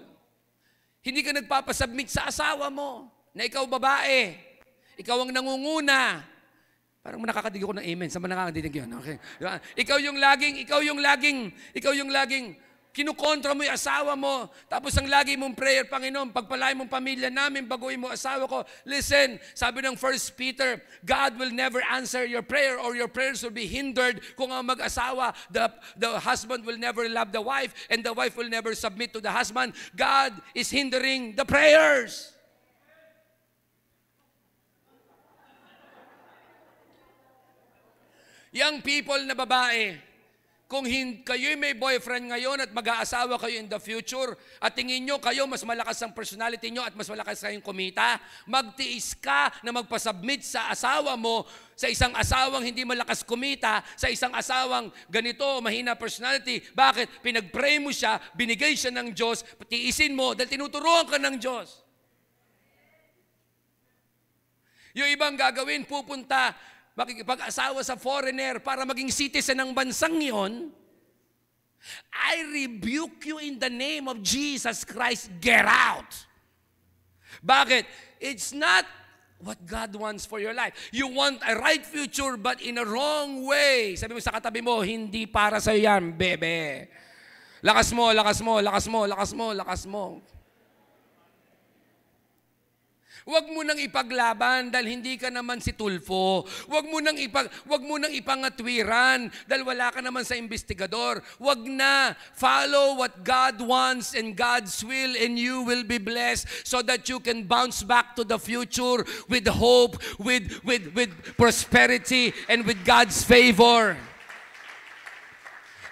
A: hindi ka nagpapasubmit sa asawa mo na ikaw babae. Ikaw ang nangunguna. Parang nakakadigo ko ng amen. Sa ba nakakadigo yun? Okay. Ikaw yung laging, ikaw yung laging, ikaw yung laging, kinukontra mo yung asawa mo, tapos ang lagi mong prayer, Panginoon, pagpalain mong pamilya namin, baguhin mo asawa ko. Listen, sabi ng 1 Peter, God will never answer your prayer or your prayers will be hindered kung ang mag-asawa, the, the husband will never love the wife and the wife will never submit to the husband. God is hindering the prayers. Young people na babae, kung kayo may boyfriend ngayon at mag-aasawa kayo in the future, at tingin nyo kayo mas malakas ang personality nyo at mas malakas kayong kumita, magtiis ka na magpasubmit sa asawa mo sa isang asawang hindi malakas kumita, sa isang asawang ganito, mahina personality. Bakit? pinag mo siya, binigay siya ng Diyos, tiisin mo dahil tinuturuan ka ng Diyos. Yung ibang gagawin, pupunta makikipag-asawa sa foreigner para maging citizen ng bansang yon, I rebuke you in the name of Jesus Christ. Get out! Bakit? It's not what God wants for your life. You want a right future but in a wrong way. Sabi mo sa katabi mo, hindi para sa yan, bebe. Lakas mo, lakas mo, lakas mo, lakas mo, lakas mo. Huwag mo nang ipaglaban dahil hindi ka naman si Tulfo. Huwag mo nang ipag huwag mo nang ipangatwiran dahil wala ka naman sa investigador. Huwag na follow what God wants and God's will and you will be blessed so that you can bounce back to the future with hope, with with with prosperity and with God's favor.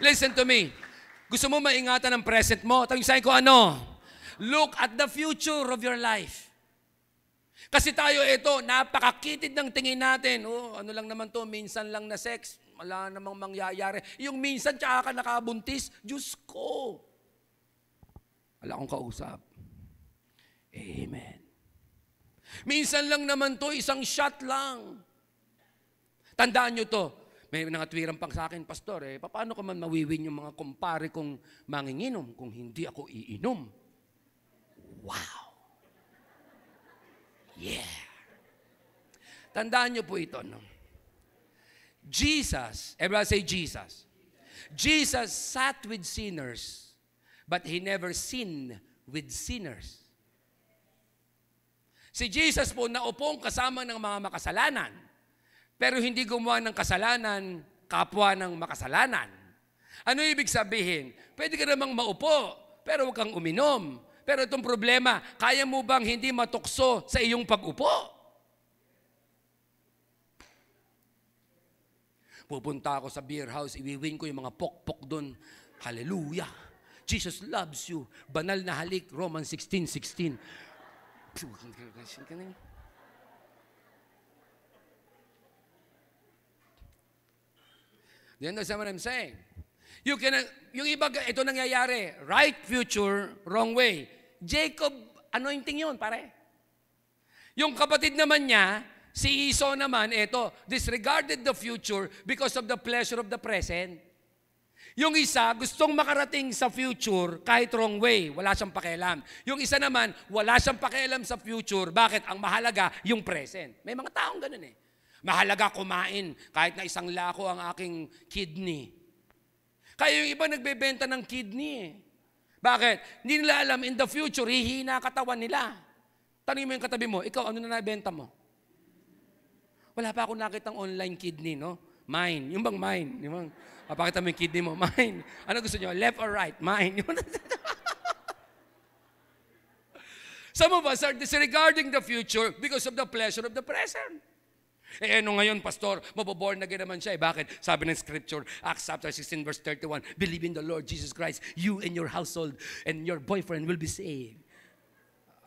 A: Listen to me. Gusto mo maingatan ang present mo? Tawag sa ko ano? Look at the future of your life. Kasi tayo ito, napakakitid ng tingin natin. Oh, ano lang naman to, minsan lang na sex, wala namang mangyayari. Yung minsan tsaka ka nakabuntis, Diyos ko. Wala akong kausap. Amen. Minsan lang naman to, isang shot lang. Tandaan nyo to, may nangatwiran pang sa akin, Pastor, eh, paano ka man mawiwin yung mga kumpare kong manginginom kung hindi ako iinom? Wow! Yeah. Tandaan niyo po ito, no? Jesus, everyone say Jesus. Jesus sat with sinners, but He never sinned with sinners. Si Jesus po naupong kasama ng mga makasalanan, pero hindi gumawa ng kasalanan kapwa ng makasalanan. Ano ibig sabihin? Pwede ka namang maupo, pero huwag kang uminom. Pero itong problema, kaya mo bang hindi matukso sa iyong pag-upo? Pupunta ako sa beer house, iwiwin ko yung mga pokpok doon. Hallelujah! Jesus loves you. Banal na halik, Romans 16.16. 16. You understand what I'm saying? You can, yung iba, ito nangyayari, right future, wrong way. Jacob anointing yon pare. Yung kapatid naman niya, si Esau naman, eto, disregarded the future because of the pleasure of the present. Yung isa, gustong makarating sa future kahit wrong way. Wala siyang pakialam. Yung isa naman, wala siyang pakialam sa future. Bakit? Ang mahalaga, yung present. May mga taong ganun eh. Mahalaga kumain kahit na isang lako ang aking kidney. Kaya yung iba nagbebenta ng kidney eh. Bakit? Hindi nila alam, in the future, hihina katawan nila. Tanong mo yung katabi mo, ikaw, ano na nabenta mo? Wala pa ako nakitang online kidney, no? Mine. Yung bang mine? Yung bang, papakita mo yung kidney mo, mine. Ano gusto nyo? Left or right? Mine. Some of us are disregarding the future because of the pleasure of the present. Eh ano ngayon, pastor? Maboborn again naman siya. Eh, bakit? Sabi ng scripture, Acts chapter 16 verse 31, Believe in the Lord Jesus Christ, you and your household and your boyfriend will be saved.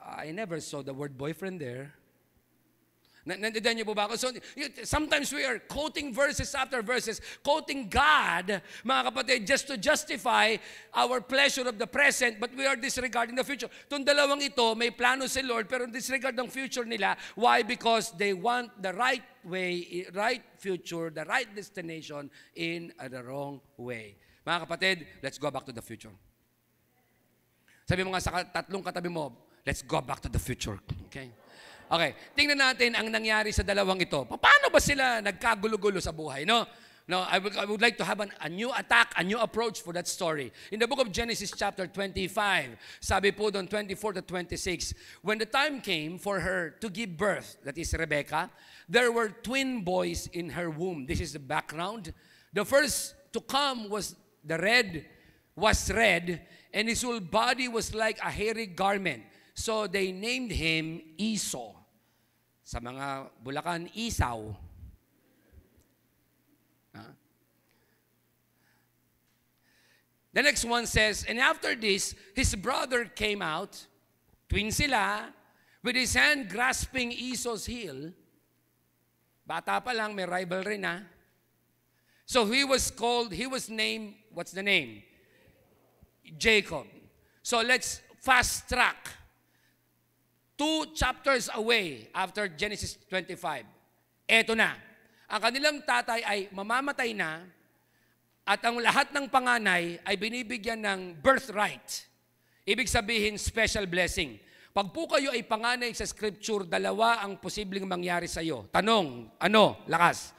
A: I never saw the word boyfriend there. Nandiyan niyo po ba ako? So, sometimes we are quoting verses after verses, quoting God, mga kapatid, just to justify our pleasure of the present, but we are disregarding the future. Itong dalawang ito, may plano si Lord, pero disregard ng future nila. Why? Because they want the right way, right future, the right destination in the wrong way. Mga kapatid, let's go back to the future. Sabi mo nga sa tatlong katabi mo, let's go back to the future. Okay? Okay, tingnan natin ang nangyari sa dalawang ito. Paano ba sila nagkagulo-gulo sa buhay, no? No, I would, I would like to have an, a new attack, a new approach for that story. In the book of Genesis chapter 25, sabi po doon 24 to 26, when the time came for her to give birth, that is Rebecca, there were twin boys in her womb. This is the background. The first to come was the red, was red, and his whole body was like a hairy garment. So they named him Esau. Sa mga Bulacan, isaw. Huh? The next one says, And after this, his brother came out, twin sila, with his hand grasping Esau's heel. Bata pa lang, may rivalry na. So he was called, he was named, what's the name? Jacob. So let's fast track two chapters away after Genesis 25. Eto na, ang kanilang tatay ay mamamatay na at ang lahat ng panganay ay binibigyan ng birthright. Ibig sabihin, special blessing. Pag po kayo ay panganay sa scripture, dalawa ang posibleng mangyari sa iyo. Tanong, ano? Lakas.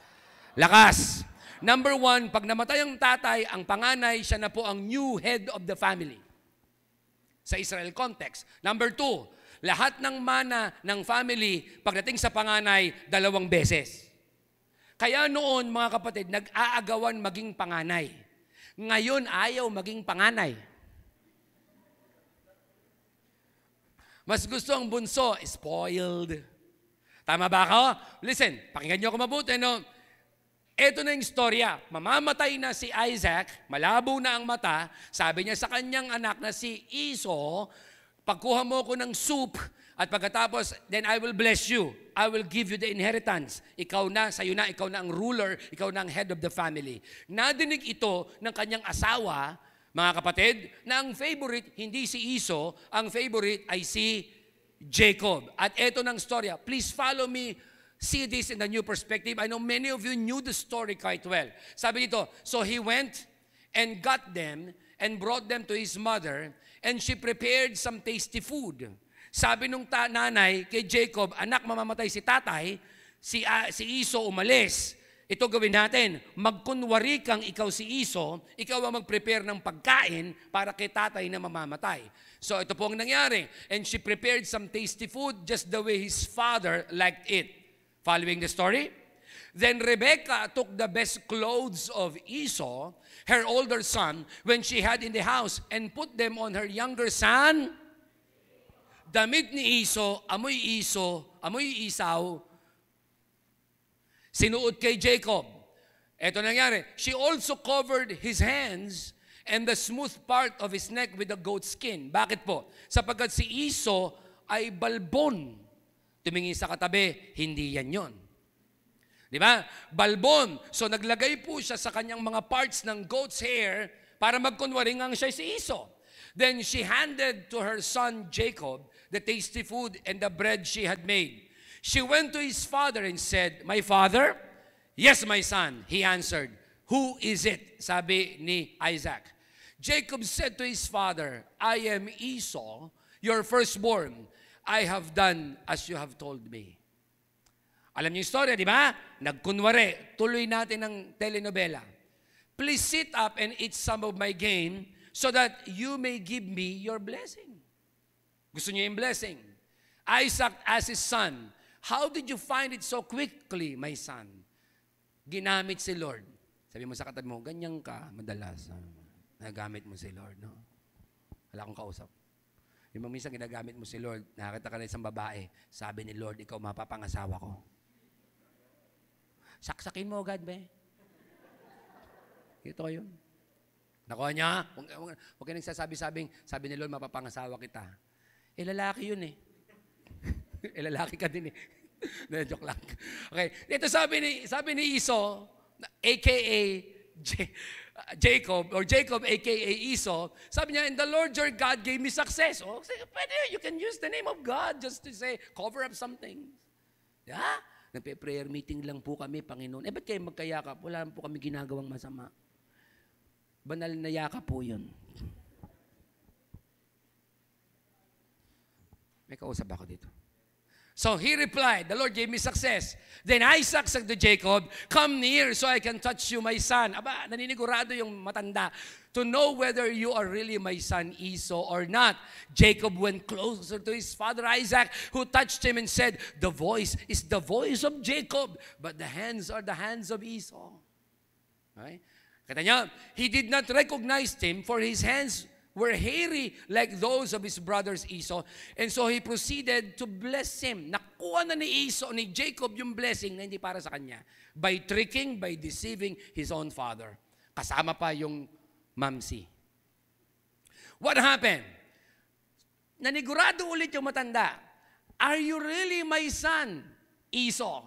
A: Lakas. Number one, pag namatay ang tatay, ang panganay, siya na po ang new head of the family. Sa Israel context. Number two, lahat ng mana ng family, pagdating sa panganay, dalawang beses. Kaya noon, mga kapatid, nag-aagawan maging panganay. Ngayon, ayaw maging panganay. Mas gusto ang bunso, spoiled. Tama ba ako? Listen, pakinggan niyo ako mabuti, no? Ito na yung storya. Mamamatay na si Isaac, malabo na ang mata. Sabi niya sa kanyang anak na si Esau, pagkuha mo ko ng soup, at pagkatapos, then I will bless you. I will give you the inheritance. Ikaw na, sa'yo na, ikaw na ang ruler, ikaw na ang head of the family. Nadinig ito ng kanyang asawa, mga kapatid, na ang favorite, hindi si Iso, ang favorite ay si Jacob. At eto ng storya. Please follow me see this in a new perspective. I know many of you knew the story quite well. Sabi dito, so he went and got them and brought them to his mother and she prepared some tasty food. Sabi nung ta- nanay kay Jacob, anak, mamamatay si tatay, si, uh, si Iso umalis. Ito gawin natin, magkunwari kang ikaw si Iso, ikaw ang mag-prepare ng pagkain para kay tatay na mamamatay. So ito po ang nangyari. And she prepared some tasty food just the way his father liked it. Following the story? Then Rebekah took the best clothes of Esau, her older son, when she had in the house, and put them on her younger son. Damit ni Esau, amoy Esau, amoy Esau, sinuot kay Jacob. Ito nangyari. She also covered his hands and the smooth part of his neck with a goat skin. Bakit po? Sapagkat si Esau ay balbon. Tumingin sa katabi, hindi yan yon. Di ba? Balbon. So naglagay po siya sa kanyang mga parts ng goat's hair para magkunwari ang siya si Esau. Then she handed to her son Jacob the tasty food and the bread she had made. She went to his father and said, My father? Yes, my son. He answered, Who is it? Sabi ni Isaac. Jacob said to his father, I am Esau, your firstborn. I have done as you have told me. Alam niyo yung story, di ba? Nagkunwari, tuloy natin ang telenovela. Please sit up and eat some of my gain so that you may give me your blessing. Gusto niyo yung blessing? Isaac as his son, how did you find it so quickly, my son? Ginamit si Lord. Sabi mo sa katabi mo, ganyan ka madalas. Ha? Ah. Nagamit mo si Lord, no? Wala akong kausap. Yung minsan ginagamit mo si Lord, nakakita ka na isang babae, sabi ni Lord, ikaw mapapangasawa ko. Saksakin mo agad, be. Ito yun. Nakuha niya? Huwag, huwag, huwag ka nagsasabi-sabing, sabi ni Lord, mapapangasawa kita. Eh, lalaki yun eh. eh, lalaki ka din eh. na joke lang. Okay. Ito sabi ni, sabi ni Iso, aka J- uh, Jacob, or Jacob aka Iso, sabi niya, and the Lord your God gave me success. Oh, say, pwede, you can use the name of God just to say, cover up something. Yeah? Nagpe-prayer meeting lang po kami, Panginoon. Eh, ba't kayo magkayakap? Wala po kami ginagawang masama. Banal na yakap po yun. May kausap ako dito. So he replied, The Lord gave me success. Then Isaac said to Jacob, Come near so I can touch you, my son. Aba, naninigurado yung matanda. To know whether you are really my son Esau or not. Jacob went closer to his father Isaac, who touched him and said, The voice is the voice of Jacob, but the hands are the hands of Esau. Right? Kita niya, he did not recognize him for his hands were hairy like those of his brothers Esau. And so he proceeded to bless him. Nakuha na ni Esau, ni Jacob yung blessing na hindi para sa kanya. By tricking, by deceiving his own father. Kasama pa yung mamsi. What happened? Nanigurado ulit yung matanda. Are you really my son, Esau?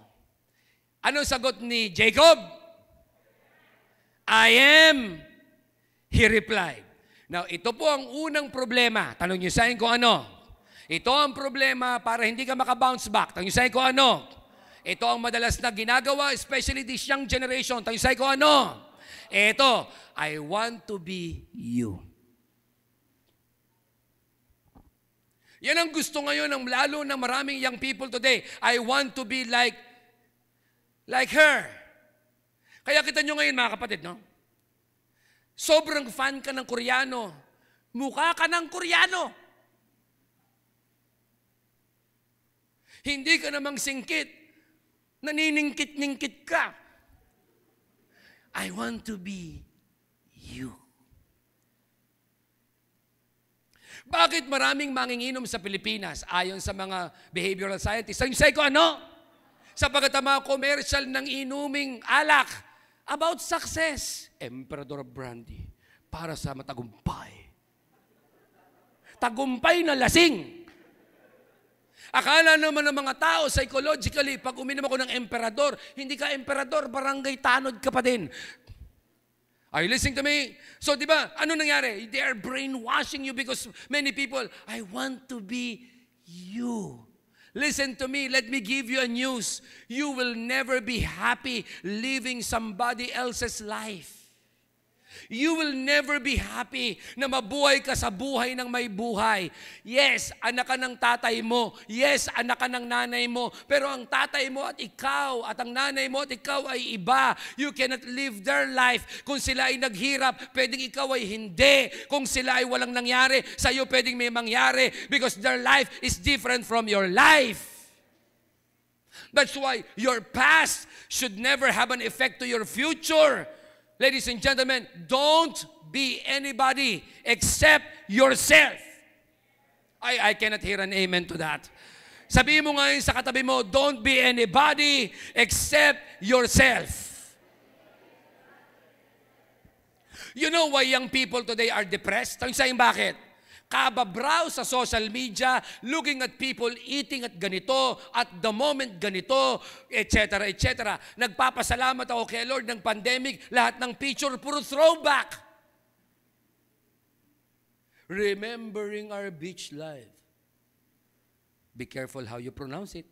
A: Ano sagot ni Jacob? I am, he replied. Now, ito po ang unang problema. Tanong niyo sa akin kung ano. Ito ang problema para hindi ka makabounce back. Tanong niyo sa akin kung ano. Ito ang madalas na ginagawa, especially this young generation. Tanong niyo sa akin kung ano. Ito, I want to be you. Yan ang gusto ngayon ng lalo na maraming young people today. I want to be like like her. Kaya kita nyo ngayon mga kapatid, no? Sobrang fan ka ng Koreano. Mukha ka ng Koreano. Hindi ka namang singkit. Naniningkit-ningkit ka. I want to be you. Bakit maraming manginginom sa Pilipinas ayon sa mga behavioral scientists? Ang say ko ano? Sapagat ang mga commercial ng inuming alak, about success. Emperador Brandy, para sa matagumpay. Tagumpay na lasing. Akala naman ng mga tao, psychologically, pag uminom ako ng emperador, hindi ka emperador, barangay tanod ka pa din. Are you listening to me? So, di ba, ano nangyari? They are brainwashing you because many people, I want to be you. Listen to me, let me give you a news. You will never be happy living somebody else's life. You will never be happy na mabuhay ka sa buhay ng may buhay. Yes, anak ka ng tatay mo. Yes, anak ka ng nanay mo. Pero ang tatay mo at ikaw at ang nanay mo at ikaw ay iba. You cannot live their life. Kung sila ay naghirap, pwedeng ikaw ay hindi. Kung sila ay walang nangyari, sa iyo pwedeng may mangyari because their life is different from your life. That's why your past should never have an effect to your future. Ladies and gentlemen, don't be anybody except yourself. I, I cannot hear an amen to that. Sabihin mo ngayon sa katabi mo, don't be anybody except yourself. You know why young people today are depressed? Tanong sa'yo bakit? kababrow sa social media, looking at people eating at ganito, at the moment ganito, etc., etc. Nagpapasalamat ako kay Lord ng pandemic, lahat ng picture, puro throwback. Remembering our beach life. Be careful how you pronounce it.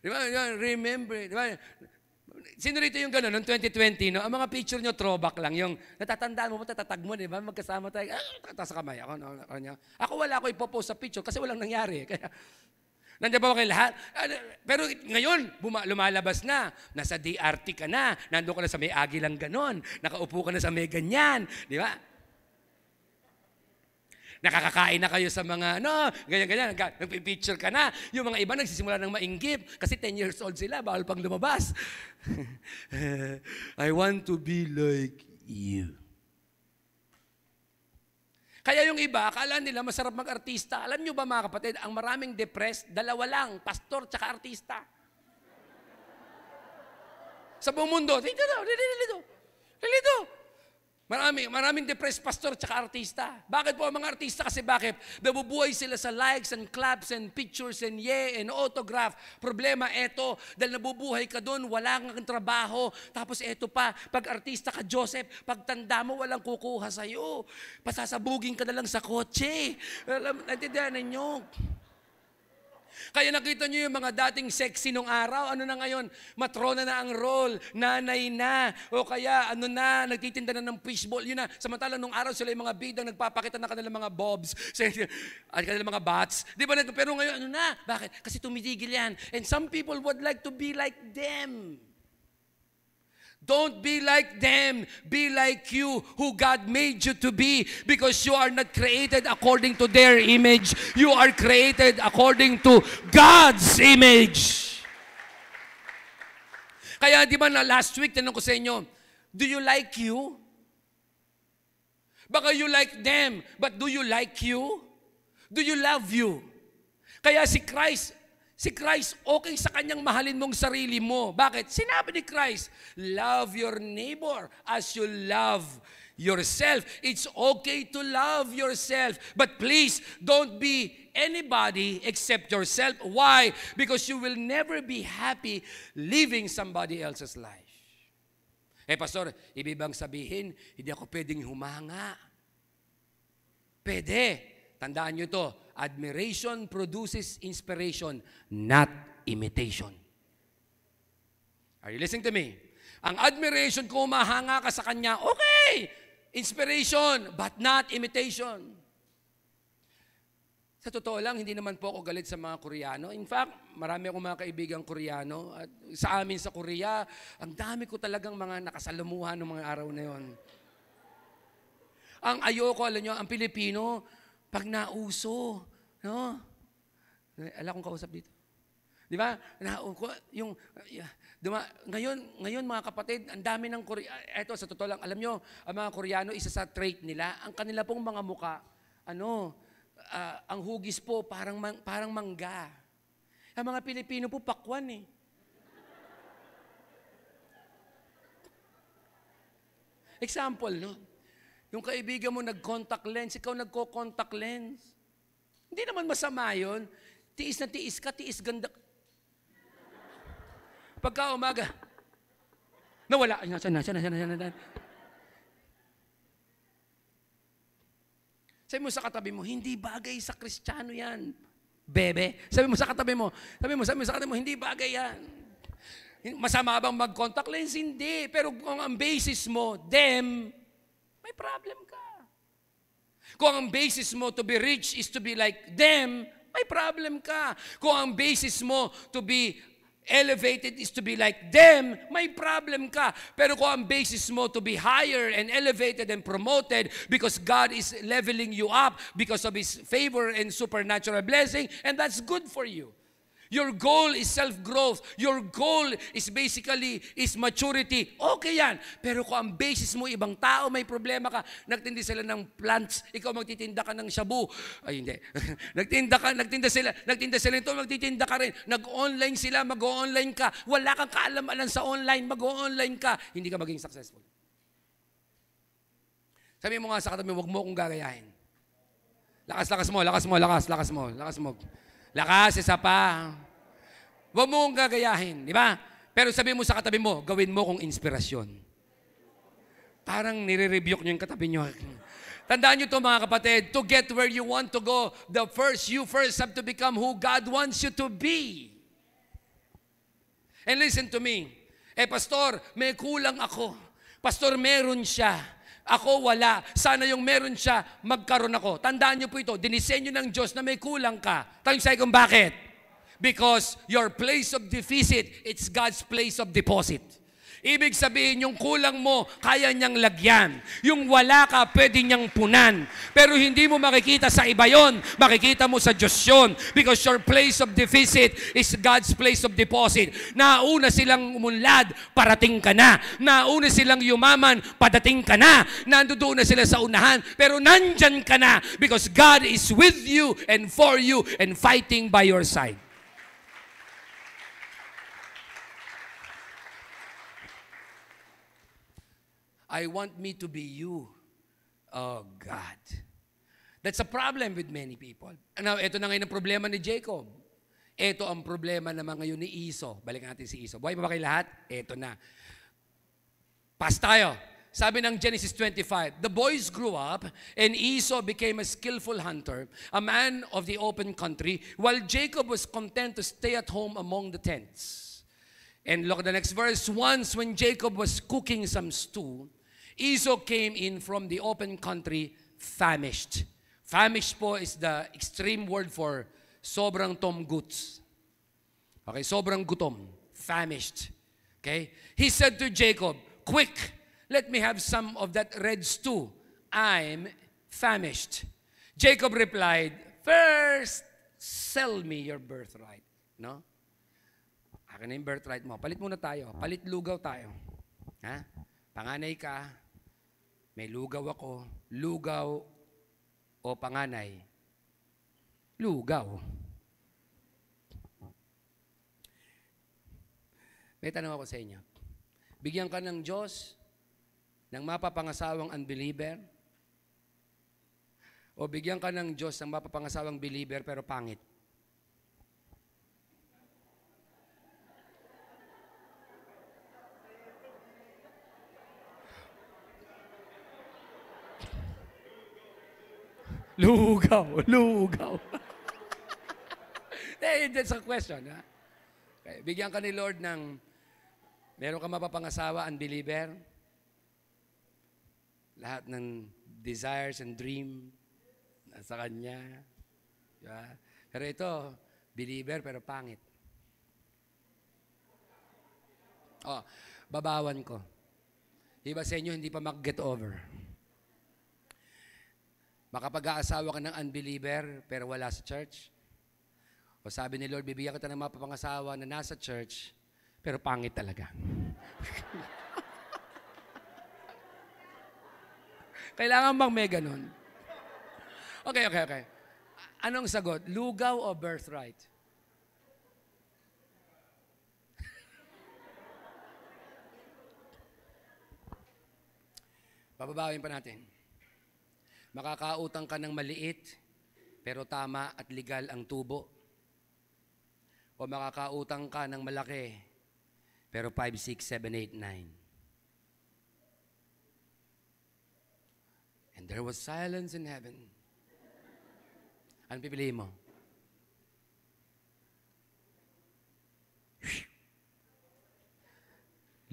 A: Remember, remember, Sino rito yung gano'n, noong 2020, no? Ang mga picture nyo, throwback lang. Yung natatandaan mo, matatag mo, di ba? Magkasama tayo. Ah, taas kamay ako. No, no, no. Ako wala ako ipopost sa picture kasi walang nangyari. Eh. Kaya, nandiyan ba kayo lahat? Ano, pero ngayon, buma, lumalabas na. Nasa DRT ka na. Nandoon ka na sa may lang gano'n. Nakaupo ka na sa may ganyan. Di ba? nakakakain na kayo sa mga, ano, ganyan-ganyan, nagpipicture ka na. Yung mga iba nagsisimula ng mainggip kasi 10 years old sila, bawal pang lumabas. I want to be like you. Kaya yung iba, akala nila masarap mag-artista. Alam nyo ba mga kapatid, ang maraming depressed, dalawa lang, pastor tsaka artista. Sa buong mundo, dito daw, dito, dito, dito. Marami, maraming depressed pastor at artista. Bakit po ang mga artista? Kasi bakit? Nabubuhay sila sa likes and claps and pictures and yeah and autograph. Problema, eto, dahil nabubuhay ka doon, wala kang trabaho. Tapos eto pa, pag artista ka, Joseph, pag tanda mo, walang kukuha sa'yo. Pasasabugin ka na lang sa kotse. Alam, naintindihan ninyo. Kaya nakita niyo yung mga dating sexy nung araw, ano na ngayon? Matrona na ang role, nanay na, o kaya ano na, nagtitinda na ng fishball, yun na. Samantala nung araw sila yung mga bidang nagpapakita na kanilang mga bobs, at kanilang mga bats. Di ba? Pero ngayon, ano na? Bakit? Kasi tumitigil yan. And some people would like to be like them. Don't be like them. Be like you who God made you to be because you are not created according to their image. You are created according to God's image. Kaya di ba na last week, tinanong ko sa inyo, do you like you? Baka you like them, but do you like you? Do you love you? Kaya si Christ, Si Christ, okay sa kanyang mahalin mong sarili mo. Bakit? Sinabi ni Christ, love your neighbor as you love yourself. It's okay to love yourself. But please, don't be anybody except yourself. Why? Because you will never be happy living somebody else's life. Eh, Pastor, ibibang sabihin, hindi ako pwedeng humanga. Pwede. Tandaan nyo to, admiration produces inspiration, not imitation. Are you listening to me? Ang admiration, kung mahanga ka sa kanya, okay, inspiration, but not imitation. Sa totoo lang, hindi naman po ako galit sa mga Koreano. In fact, marami akong mga kaibigang Koreano. At sa amin sa Korea, ang dami ko talagang mga nakasalamuhan ng mga araw na yon. Ang ayoko, alam nyo, ang Pilipino, pag nauso, no? Ala kong kausap dito. Di ba? Na, yung, duma, ngayon, ngayon mga kapatid, ang dami ng Koreano. Eto, sa totoo lang, alam nyo, ang mga Koreano, isa sa trait nila, ang kanila pong mga muka, ano, uh, ang hugis po, parang, man, parang mangga. Ang mga Pilipino po, pakwan eh. Example, no? Yung kaibigan mo nag-contact lens, ikaw nagko-contact lens. Hindi naman masama yon. Tiis na tiis ka, tiis ganda. Pagka umaga, nawala. Ay, nasaan, nasaan, nasaan, nasaan, nasaan. Sabi mo sa katabi mo, hindi bagay sa kristyano yan. Bebe. Sabi mo sa katabi mo, sabi mo, sabi mo sa katabi mo, hindi bagay yan. Masama bang mag-contact lens? Hindi. Pero kung ang basis mo, them, may problem ka. Kung ang basis mo to be rich is to be like them, may problem ka. Kung ang basis mo to be elevated is to be like them, may problem ka. Pero kung ang basis mo to be higher and elevated and promoted because God is leveling you up because of His favor and supernatural blessing, and that's good for you. Your goal is self-growth. Your goal is basically is maturity. Okay yan. Pero kung ang basis mo, ibang tao, may problema ka, nagtindi sila ng plants, ikaw magtitinda ka ng shabu. Ay, hindi. nagtinda ka, nagtinda sila, nagtinda sila ito, magtitinda ka rin. Nag-online sila, mag-online ka. Wala kang kaalam-alam sa online, mag-online ka. Hindi ka maging successful. Sabi mo nga sa katabi, huwag mo akong gagayahin. Lakas, lakas mo, lakas mo, lakas, lakas mo, lakas mo. Lakas mo. Lakas, isa pa. Huwag mong gagayahin, di ba? Pero sabi mo sa katabi mo, gawin mo kong inspirasyon. Parang nire-rebuke nyo yung katabi nyo. Tandaan nyo to mga kapatid, to get where you want to go, the first, you first have to become who God wants you to be. And listen to me, eh pastor, may kulang ako. Pastor, meron siya. Ako wala. Sana yung meron siya, magkaroon ako. Tandaan niyo po ito, dinisenyo ng Diyos na may kulang ka. Tanong sa'yo kung bakit? Because your place of deficit, it's God's place of deposit. Ibig sabihin, yung kulang mo, kaya niyang lagyan. Yung wala ka, pwede niyang punan. Pero hindi mo makikita sa iba yon. Makikita mo sa Diyos yon. Because your place of deficit is God's place of deposit. Nauna silang umunlad, parating ka na. Nauna silang yumaman, padating ka na. Nandoon na sila sa unahan, pero nandyan ka na. Because God is with you and for you and fighting by your side. I want me to be you. Oh, God. That's a problem with many people. Now, ito na ngayon ang problema ni Jacob. Ito ang problema naman ngayon ni Iso. Balikan natin si Iso. Buhay pa ba kayo lahat? Ito na. Pas tayo. Sabi ng Genesis 25, The boys grew up and Esau became a skillful hunter, a man of the open country, while Jacob was content to stay at home among the tents. And look at the next verse. Once when Jacob was cooking some stew, Esau came in from the open country famished. Famished po is the extreme word for sobrang tom goods. Okay, sobrang gutom. Famished. Okay? He said to Jacob, Quick, let me have some of that red stew. I'm famished. Jacob replied, First, sell me your birthright. No? Akin na yung birthright mo. Palit muna tayo. Palit lugaw tayo. Ha? Panganay ka, may lugaw ako. Lugaw o panganay? Lugaw. May tanong ako sa inyo. Bigyan ka ng Diyos ng mapapangasawang unbeliever? O bigyan ka ng Diyos ng mapapangasawang believer pero pangit? Lugaw, lugaw. hey, eh, that's a question. Ha? Okay, bigyan ka ni Lord ng meron ka mapapangasawa, unbeliever. Lahat ng desires and dream nasa Kanya. Diba? Pero ito, believer pero pangit. Oh, babawan ko. Iba sa inyo hindi pa mag-get over. Makapag-aasawa ka ng unbeliever pero wala sa church. O sabi ni Lord, bibigyan kita ng mga papangasawa na nasa church pero pangit talaga. Kailangan bang may ganun? Okay, okay, okay. Anong sagot? Lugaw o birthright? Bababawain pa natin. Makakautang ka ng maliit, pero tama at legal ang tubo. O makakautang ka ng malaki, pero 56789. And there was silence in heaven. Ano pipiliin mo?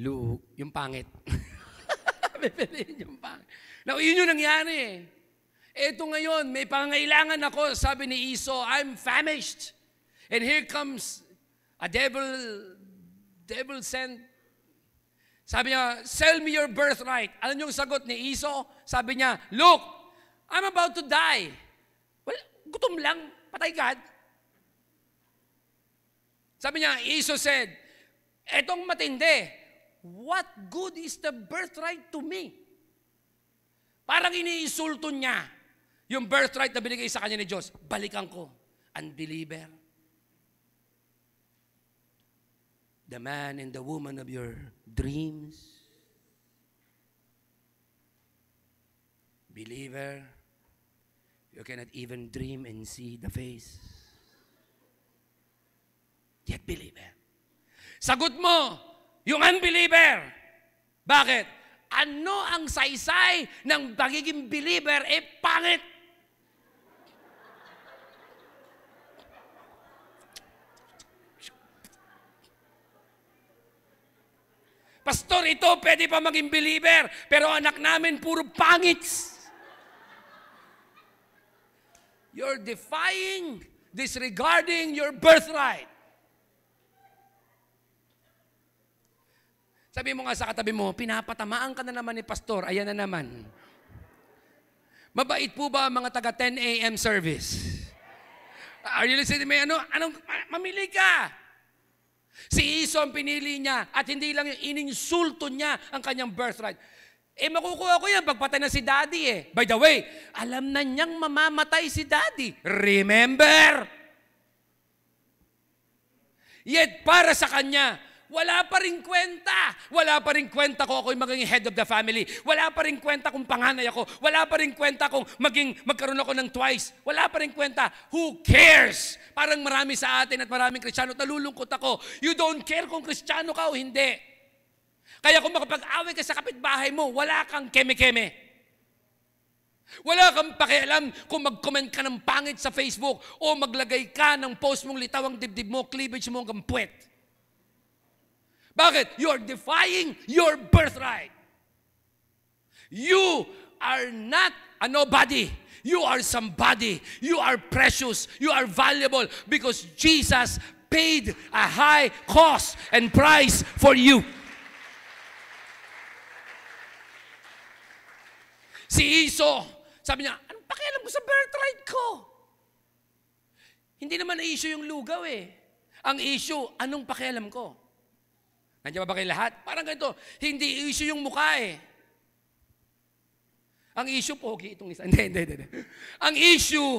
A: Lu, yung pangit. pipiliin yung pangit. Now, yun yung nangyari eh. Eto ngayon, may pangailangan ako, sabi ni Iso, I'm famished. And here comes a devil, devil sent. Sabi niya, sell me your birthright. Ano yung sagot ni Iso? Sabi niya, look, I'm about to die. Well, gutom lang, patay God. Sabi niya, Iso said, etong matindi, what good is the birthright to me? Parang iniisulto niya. Yung birthright na binigay sa kanya ni Diyos, balikan ko. Unbeliever. The man and the woman of your dreams. Believer. You cannot even dream and see the face. Yet believer. Sagot mo, yung unbeliever. Bakit? Ano ang saysay ng pagiging believer? Eh, pangit. Pastor, ito pwede pa maging believer, pero anak namin puro pangit. You're defying, disregarding your birthright. Sabi mo nga sa katabi mo, pinapatamaan ka na naman ni pastor, ayan na naman. Mabait po ba mga taga 10 a.m. service? Are you listening to me? Ano, anong, mamili ka! Si Iso ang pinili niya at hindi lang yung ininsulto niya ang kanyang birthright. Eh makukuha ko yan pagpatay na si daddy eh. By the way, alam na niyang mamamatay si daddy. Remember! Yet para sa kanya, wala pa rin kwenta. Wala pa rin kwenta ko ako'y maging head of the family. Wala pa rin kwenta kung panganay ako. Wala pa rin kwenta kung maging, magkaroon ako ng twice. Wala pa rin kwenta. Who cares? Parang marami sa atin at maraming kristyano, nalulungkot ako. You don't care kung kristyano ka o hindi. Kaya kung makapag-away ka sa kapitbahay mo, wala kang keme-keme. Wala kang pakialam kung mag-comment ka ng pangit sa Facebook o maglagay ka ng post mong litaw ang dibdib mo, cleavage mo hanggang puwet. Bakit? You're defying your birthright. You are not a nobody. You are somebody. You are precious. You are valuable because Jesus paid a high cost and price for you. Si Iso, sabi niya, anong pakialam mo sa birthright ko? Hindi naman na issue yung lugaw eh. Ang issue, anong pakialam ko? Nandiyan ba, ba kayo lahat? Parang ganito, hindi issue yung mukha eh. Ang issue, pogi itong isa. Hindi, hindi, hindi. Ang issue,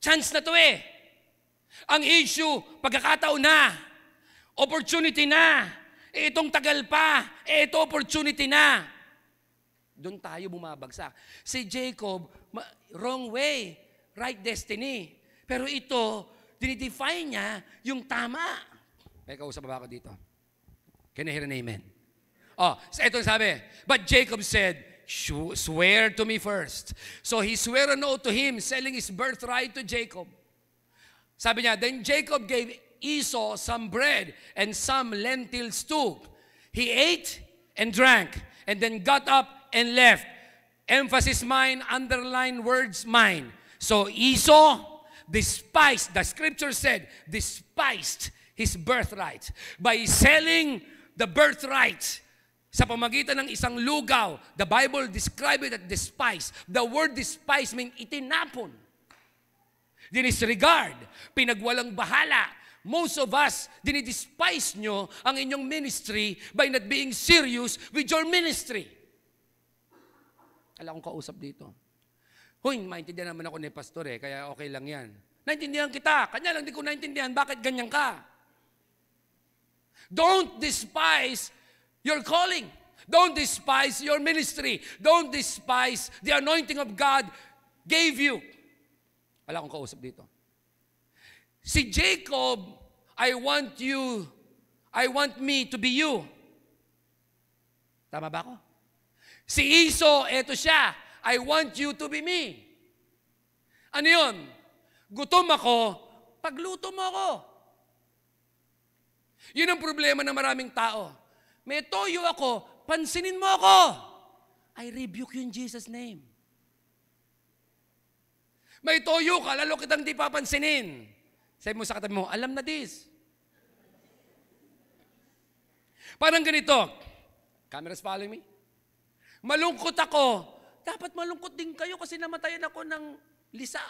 A: chance na to eh. Ang issue, pagkakataon na. Opportunity na. E itong tagal pa. E ito opportunity na. Doon tayo bumabagsak. Si Jacob, wrong way. Right destiny. Pero ito, dinidefine niya yung tama. May kausap ba ako dito? Can I hear an amen? Oh, ito sabi. But Jacob said, swear to me first. So he swore an oath to him, selling his birthright to Jacob. Sabi niya, then Jacob gave Esau some bread and some lentils too. He ate and drank and then got up and left. Emphasis mine, underline words mine. So Esau despised, the scripture said, despised his birthright by selling the birthright. Sa pamagitan ng isang lugaw, the Bible describes it as despise. The word despise means itinapon. Dinisregard, pinagwalang bahala. Most of us, dinidespise nyo ang inyong ministry by not being serious with your ministry. Alam kong kausap dito. Hoy, maintindihan naman ako ni Pastor eh, kaya okay lang yan. Naintindihan kita, kanya lang di ko naintindihan, bakit ganyan ka? Don't despise your calling. Don't despise your ministry. Don't despise the anointing of God gave you. Wala akong kausap dito. Si Jacob, I want you, I want me to be you. Tama ba ako? Si Iso, eto siya. I want you to be me. Ano yun? Gutom ako, pagluto mo ako. Yun ang problema ng maraming tao. May toyo ako, pansinin mo ako. I rebuke you in Jesus' name. May toyo ka, lalo kitang di papansinin. Sabi mo sa katabi mo, alam na this. Parang ganito. Cameras following me? Malungkot ako. Dapat malungkot din kayo kasi namatayan ako ng lisa.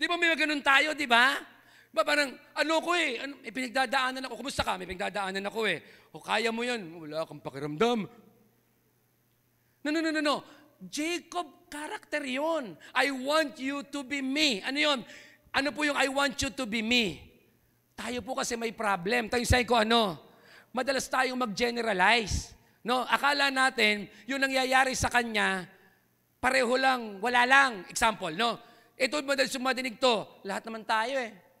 A: Di ba may ganun tayo, di ba? Ba, parang, ano ko eh, ano, may pinagdadaanan ako. Kumusta ka? May pinagdadaanan ako eh. O kaya mo yan. Wala kang pakiramdam. No, no, no, no, no. Jacob character yon. I want you to be me. Ano yon? Ano po yung I want you to be me? Tayo po kasi may problem. Tayo sa ko ano? Madalas tayong mag-generalize. No, akala natin yung nangyayari sa kanya pareho lang, wala lang. Example, no? Ito madalas yung madinig to. Lahat naman tayo eh.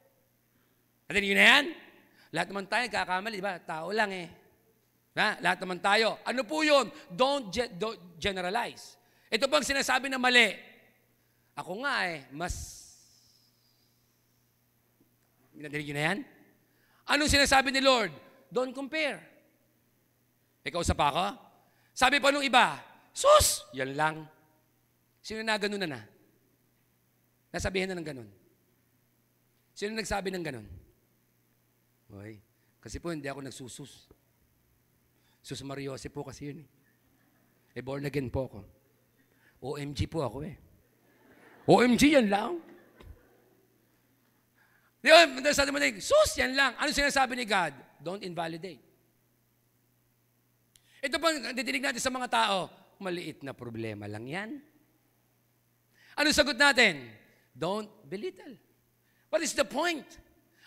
A: Atin yun na yan? Lahat naman tayo nagkakamali, di ba? Tao lang eh. Na? Lahat naman tayo. Ano po yun? Don't, ge- don't generalize. Ito pang sinasabi na mali. Ako nga eh, mas... Nadinig nyo na yan? Anong sinasabi ni Lord? Don't compare. Ikaw sa pa ako? Sabi pa nung iba, sus! Yan lang. Sino na ganun na na? Nasabihin na ng ganun? Sino nagsabi ng ganun? Okay? Kasi po, hindi ako nagsusus. Susmariose po kasi yun eh. E born again po ako. OMG po ako eh. OMG yan lang. Di ba, sabi mo na, sus, yan lang. Ano sinasabi ni God? Don't invalidate. Ito pa, titinig natin sa mga tao, maliit na problema lang yan. Ano sagot natin? Don't belittle. What is the point?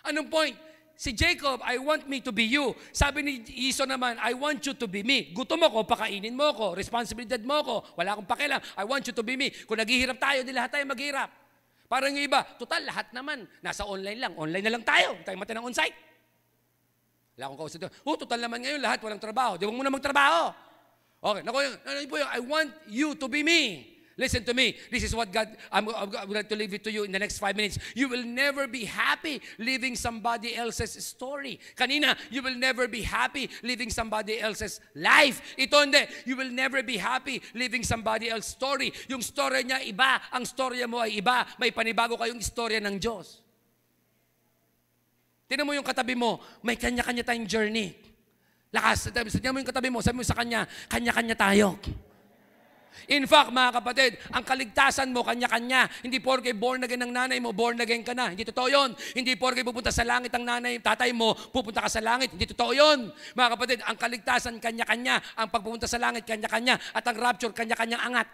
A: Anong point? Si Jacob, I want me to be you. Sabi ni Iso naman, I want you to be me. Gutom ako, pakainin mo ako. Responsibilidad mo ako. Wala akong pakialam. I want you to be me. Kung naghihirap tayo, di lahat tayo maghihirap. Parang yung iba, total, lahat naman. Nasa online lang. Online na lang tayo. Tayo matay ng onsite. Wala akong kausap doon. Oh, total naman ngayon, lahat walang trabaho. Di mo muna magtrabaho. Okay, naku, ano po yung, I want you to be me. Listen to me. This is what God, I'm, I'm going to leave it to you in the next five minutes. You will never be happy living somebody else's story. Kanina, you will never be happy living somebody else's life. Ito hindi. You will never be happy living somebody else's story. Yung story niya iba. Ang story mo ay iba. May panibago kayong istorya ng Diyos. Tinan mo yung katabi mo. May kanya-kanya tayong journey. Lakas. Tinan mo yung katabi mo. Sabi mo sa kanya, kanya-kanya tayo. In fact, mga kapatid, ang kaligtasan mo kanya-kanya. Hindi porke born again ng nanay mo, born again ka na. Hindi totoo yun. Hindi porke pupunta sa langit ang nanay, tatay mo, pupunta ka sa langit. Hindi totoo yun. Mga kapatid, ang kaligtasan kanya-kanya. Ang pagpupunta sa langit kanya-kanya. At ang rapture kanya-kanyang angat.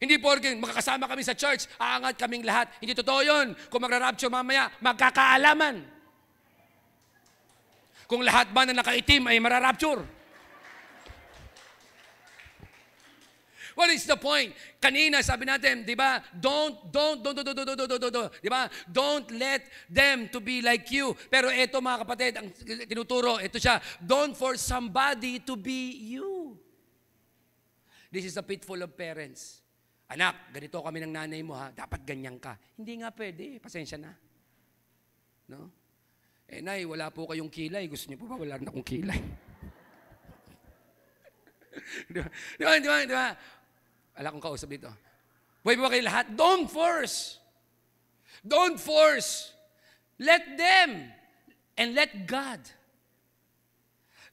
A: Hindi porke makakasama kami sa church, aangat kaming lahat. Hindi totoo yun. Kung magra-rapture mamaya, magkakaalaman. Kung lahat ba na nakaitim ay mararapture. What is the point? Kanina sabi natin, 'di ba? Don't don't don't don't don't don't, don't, 'di ba? Don't let them to be like you. Pero ito mga kapatid, ang tinuturo, ito siya, don't for somebody to be you. This is a pitfall of parents. Anak, ganito kami ng nanay mo ha, dapat ganyan ka. Hindi nga pwede, eh. pasensya na. No? Eh, nay, wala po kayong kilay. Gusto niyo po ba? Wala na akong kilay. Di ba? Di ba? Di ba? Ala kong kausap dito. Buhay ba kayo lahat? Don't force. Don't force. Let them. And let God.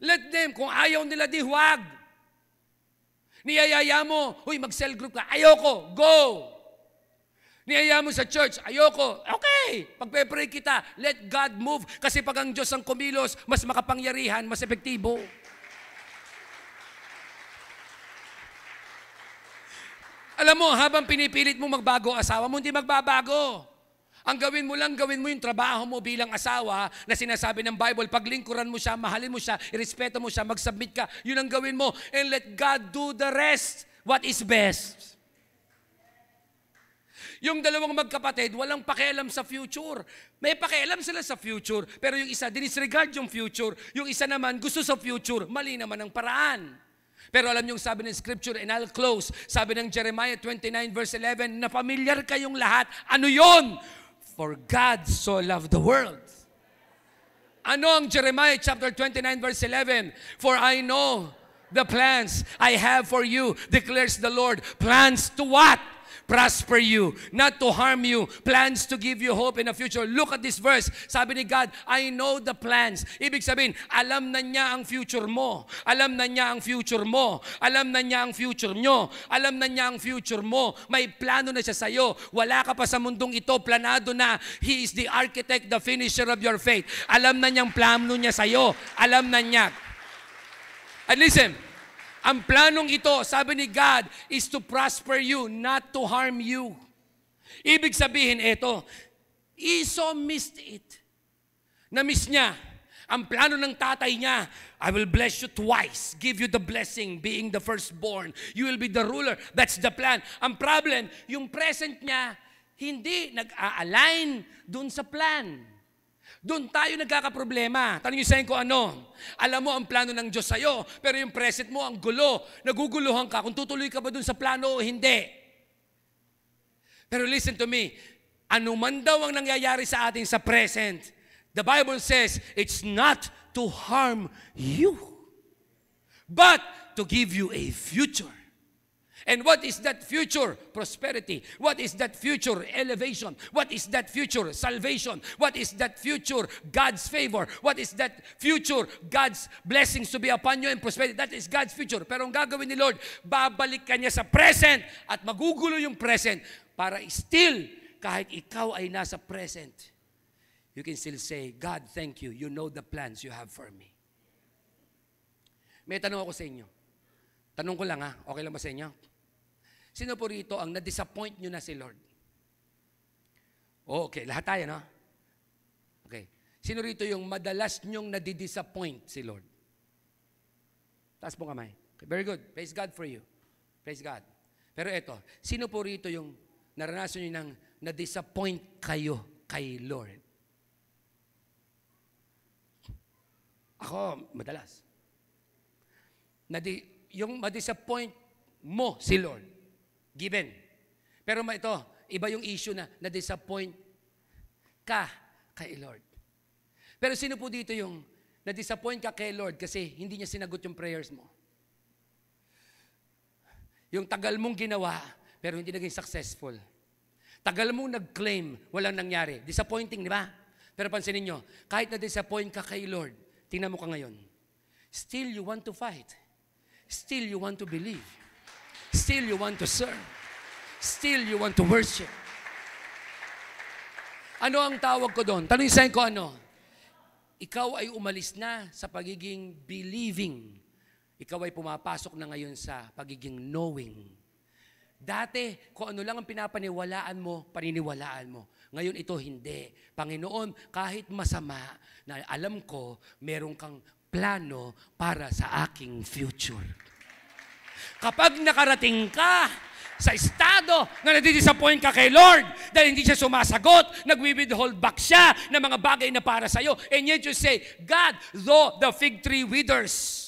A: Let them. Kung ayaw nila, di huwag. Niyayaya mo, huy, mag-cell group ka. Ayoko. Go. Niyaya mo sa church, ayoko. Okay, pagpe-pray kita, let God move. Kasi pag ang Diyos ang kumilos, mas makapangyarihan, mas epektibo. Alam mo, habang pinipilit mo magbago asawa mo, hindi magbabago. Ang gawin mo lang, gawin mo yung trabaho mo bilang asawa na sinasabi ng Bible, paglingkuran mo siya, mahalin mo siya, irespeto mo siya, mag-submit ka. Yun ang gawin mo. And let God do the rest, what is best. Yung dalawang magkapatid, walang pakialam sa future. May pakialam sila sa future, pero yung isa, dinisregard yung future. Yung isa naman, gusto sa future. Mali naman ang paraan. Pero alam niyo sabi ng scripture, and I'll close, sabi ng Jeremiah 29 verse 11, na familiar kayong lahat. Ano yon? For God so loved the world. Ano ang Jeremiah chapter 29 verse 11? For I know the plans I have for you, declares the Lord. Plans to what? prosper you, not to harm you, plans to give you hope in a future. Look at this verse. Sabi ni God, I know the plans. Ibig sabihin, alam na niya ang future mo. Alam na niya ang future mo. Alam na niya ang future nyo. Alam na niya ang future mo. May plano na siya sa'yo. Wala ka pa sa mundong ito. Planado na. He is the architect, the finisher of your faith. Alam na niyang plano niya sa'yo. Alam na niya. And listen, ang planong ito, sabi ni God, is to prosper you, not to harm you. Ibig sabihin ito, Esau missed it. Na-miss niya. Ang plano ng tatay niya, I will bless you twice. Give you the blessing, being the firstborn. You will be the ruler. That's the plan. Ang problem, yung present niya, hindi nag-a-align dun sa plan. Doon tayo nagkakaproblema. Tanong yung ko ano? Alam mo ang plano ng Diyos sa'yo, pero yung present mo ang gulo. Naguguluhan ka kung tutuloy ka ba doon sa plano o hindi. Pero listen to me, anuman daw ang nangyayari sa atin sa present, the Bible says, it's not to harm you, but to give you a future And what is that future? Prosperity. What is that future? Elevation. What is that future? Salvation. What is that future? God's favor. What is that future? God's blessings to be upon you and prosperity. That is God's future. Pero ang gagawin ni Lord, babalik ka niya sa present at magugulo yung present para still, kahit ikaw ay nasa present, you can still say, God, thank you. You know the plans you have for me. May tanong ako sa inyo. Tanong ko lang ha, okay lang ba sa inyo? Sino po rito ang na-disappoint nyo na si Lord? Okay, lahat tayo, no? Okay. Sino rito yung madalas nyong nadidisappoint si Lord? Taas po kamay. Okay, very good. Praise God for you. Praise God. Pero eto, sino po rito yung naranasan nyo ng na-disappoint kayo kay Lord? Ako, madalas. Nadi, yung ma-disappoint mo si Lord. Given. Pero ma ito, iba yung issue na na-disappoint ka kay Lord. Pero sino po dito yung na-disappoint ka kay Lord kasi hindi niya sinagot yung prayers mo? Yung tagal mong ginawa, pero hindi naging successful. Tagal mong nag-claim, walang nangyari. Disappointing, di ba? Pero pansinin nyo, kahit na-disappoint ka kay Lord, tingnan mo ka ngayon, still you want to fight. Still you want to believe. Still you want to serve. Still you want to worship. Ano ang tawag ko doon? Tanong sa'yo ko ano? Ikaw ay umalis na sa pagiging believing. Ikaw ay pumapasok na ngayon sa pagiging knowing. Dati, kung ano lang ang pinapaniwalaan mo, paniniwalaan mo. Ngayon ito hindi. Panginoon, kahit masama, na alam ko, meron kang plano para sa aking future. Kapag nakarating ka sa estado na nadidisappoint ka kay Lord dahil hindi siya sumasagot, nagwi-withhold back siya ng mga bagay na para sa iyo. And yet you say, God, though the fig tree withers,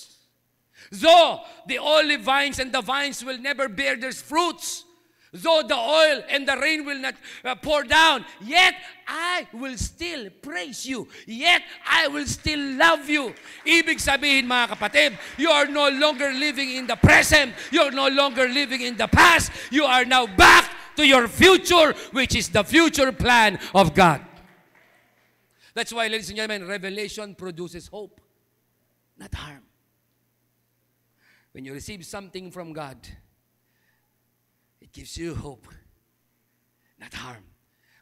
A: though the olive vines and the vines will never bear their fruits, Though the oil and the rain will not uh, pour down, yet I will still praise you. Yet I will still love you. Ibig sabihin mga kapatid, you are no longer living in the present. You are no longer living in the past. You are now back to your future, which is the future plan of God. That's why, ladies and gentlemen, revelation produces hope, not harm. When you receive something from God, It gives you hope, not harm.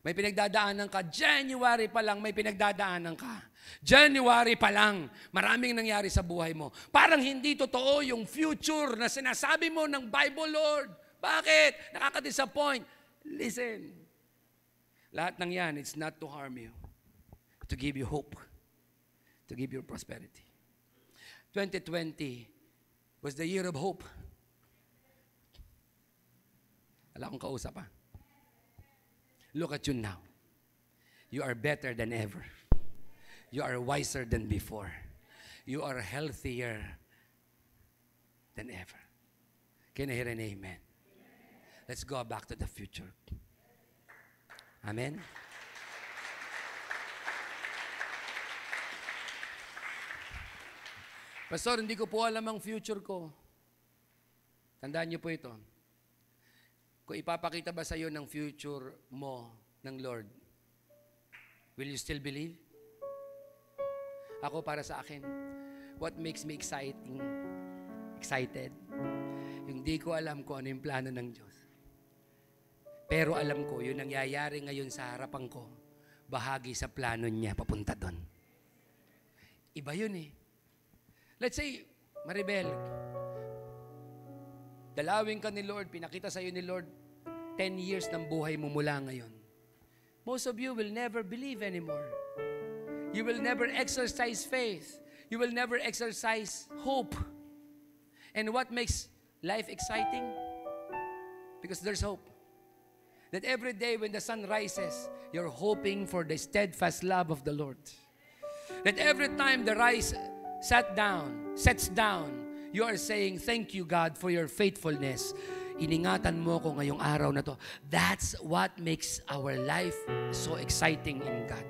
A: May pinagdadaanan ka. January pa lang, may pinagdadaanan ka. January pa lang, maraming nangyari sa buhay mo. Parang hindi totoo yung future na sinasabi mo ng Bible, Lord. Bakit? Nakaka-disappoint. Listen. Lahat ng yan, it's not to harm you. To give you hope. To give you prosperity. 2020 was the year of hope. Wala akong kausap pa. Ah. Look at you now. You are better than ever. You are wiser than before. You are healthier than ever. Can I hear an amen? Let's go back to the future. Amen? Pastor, hindi ko po alam ang future ko. Tandaan niyo po ito. Kung ipapakita ba sa iyo ng future mo ng Lord, will you still believe? Ako para sa akin, what makes me exciting, excited, yung di ko alam kung ano yung plano ng Diyos. Pero alam ko, yung nangyayari ngayon sa harapan ko, bahagi sa plano niya papunta doon. Iba yun eh. Let's say, Maribel, Dalawin ka ni Lord, pinakita sa iyo ni Lord, 10 years ng buhay mo mula ngayon. Most of you will never believe anymore. You will never exercise faith. You will never exercise hope. And what makes life exciting? Because there's hope. That every day when the sun rises, you're hoping for the steadfast love of the Lord. That every time the rise sat down, sets down, You are saying, thank you God for your faithfulness. Iningatan mo ko ngayong araw na to. That's what makes our life so exciting in God.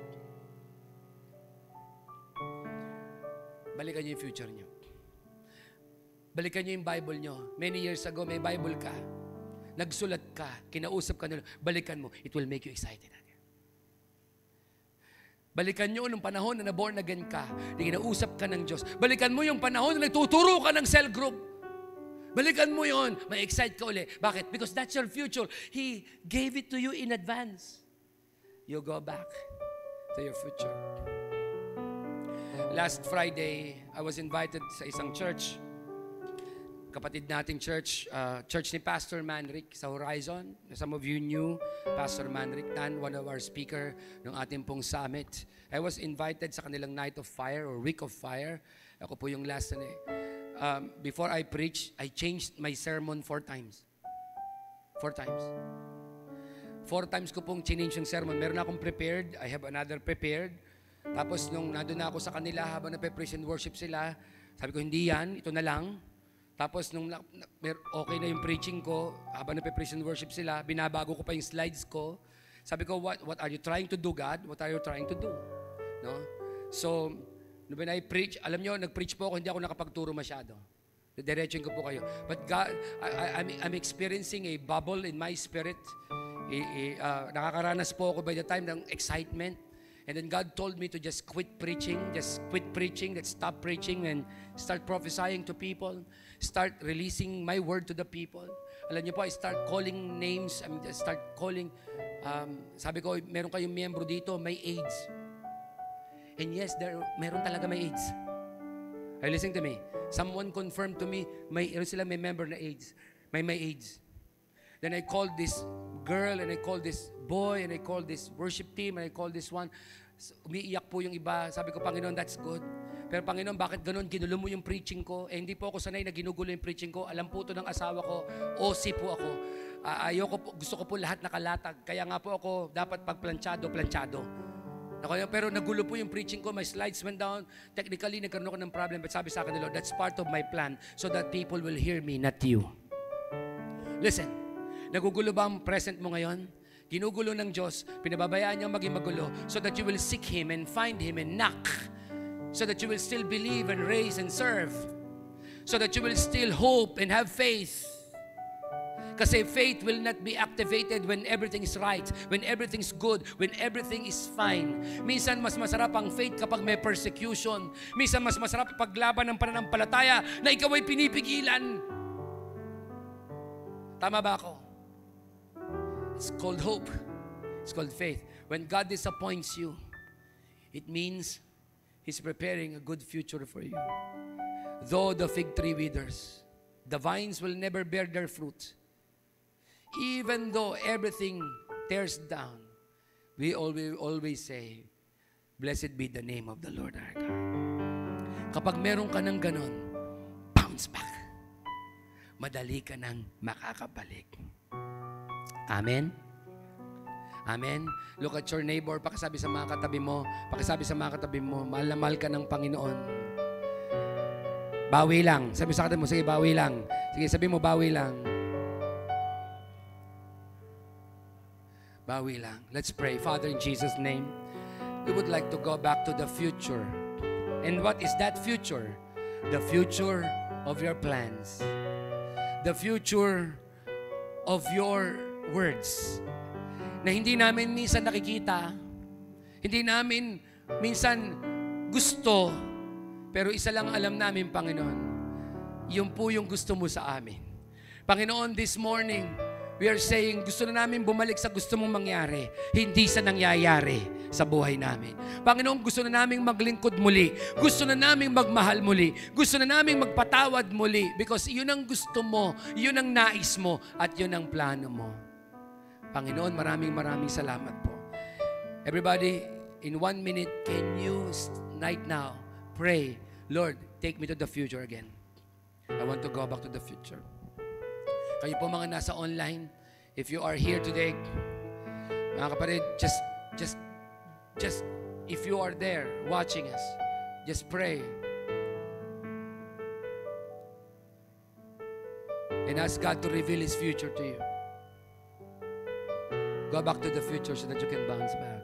A: Balikan niyo yung future niyo. Balikan niyo yung Bible niyo. Many years ago, may Bible ka. Nagsulat ka. Kinausap ka nila. Balikan mo. It will make you excited. Balikan nyo yung panahon na naborn again ka, na kinausap ka ng Diyos. Balikan mo yung panahon na nagtuturo ka ng cell group. Balikan mo yon. May excite ka uli. Bakit? Because that's your future. He gave it to you in advance. You go back to your future. Last Friday, I was invited sa isang church kapatid nating church, uh, church ni Pastor Manric sa Horizon. Some of you knew Pastor Manric Tan, one of our speaker ng ating pong summit. I was invited sa kanilang Night of Fire or Week of Fire. Ako po yung last na eh. Um, before I preach, I changed my sermon four times. Four times. Four times ko pong chininge yung sermon. Meron akong prepared. I have another prepared. Tapos nung nandun na ako sa kanila habang nape-preach and worship sila, sabi ko, hindi yan, ito na lang. Tapos nung okay na yung preaching ko, habang nape-preach and worship sila, binabago ko pa yung slides ko. Sabi ko, what, what are you trying to do, God? What are you trying to do? No? So, nung I preach, alam nyo, nag-preach po ako, hindi ako nakapagturo masyado. Diretsuin ko po kayo. But God, I, I, I'm, I'm experiencing a bubble in my spirit. I, I, uh, nakakaranas po ako by the time ng excitement. And then God told me to just quit preaching, just quit preaching, let's stop preaching and start prophesying to people start releasing my word to the people. Alam niyo po, I start calling names, I, mean, I start calling, um, sabi ko, meron kayong miyembro dito, may AIDS. And yes, there, meron talaga may AIDS. Are listening to me? Someone confirmed to me, may, sila may member na AIDS. May may AIDS. Then I called this girl, and I called this boy, and I called this worship team, and I called this one. So, umiiyak po yung iba. Sabi ko, Panginoon, that's good. Pero Panginoon, bakit ganun? Ginulo mo yung preaching ko. Eh, hindi po ako sanay na ginugulo yung preaching ko. Alam po to ng asawa ko. O OC po ako. Uh, ayoko po, gusto ko po lahat nakalatag. Kaya nga po ako dapat pagplanchado, planchado. Pero nagulo po yung preaching ko. My slides went down. Technically, nagkaroon ako ng problem. But sabi sa akin ni Lord, that's part of my plan so that people will hear me, not you. Listen, nagugulo ba ang present mo ngayon? Ginugulo ng Diyos, pinababayaan niya maging magulo so that you will seek Him and find Him and knock so that you will still believe and raise and serve, so that you will still hope and have faith. Because faith will not be activated when everything is right, when everything's good, when everything is fine. Minsan mas masarap ang faith kapag may persecution. Minsan mas masarap paglaban ng pananampalataya na ikaw ay pinipigilan. Tama ba ako? It's called hope. It's called faith. When God disappoints you, it means He's preparing a good future for you. Though the fig tree withers, the vines will never bear their fruit. Even though everything tears down, we always, always say, Blessed be the name of the Lord our God. Kapag meron ka ng ganon, bounce back. Madali ka nang makakabalik. Amen? Amen? Look at your neighbor, pakisabi sa mga katabi mo, pakisabi sa mga katabi mo, mahal na mahal ka ng Panginoon. Bawi lang. Sabi sa katabi mo, sige, bawi lang. Sige, sabi mo, bawi lang. Bawi lang. Let's pray. Father, in Jesus' name, we would like to go back to the future. And what is that future? The future of your plans. The future of your words na hindi namin minsan nakikita, hindi namin minsan gusto, pero isa lang alam namin, Panginoon, yung po yung gusto mo sa amin. Panginoon, this morning, we are saying, gusto na namin bumalik sa gusto mong mangyari, hindi sa nangyayari sa buhay namin. Panginoon, gusto na naming maglingkod muli. Gusto na naming magmahal muli. Gusto na naming magpatawad muli because yun ang gusto mo, yun ang nais mo, at yun ang plano mo. Panginoon, maraming maraming salamat po. Everybody, in one minute, can you right now pray, Lord, take me to the future again. I want to go back to the future. Kayo po mga nasa online, if you are here today, mga kapatid, just, just, just, if you are there watching us, just pray. And ask God to reveal His future to you. Go back to the future so that you can bounce back.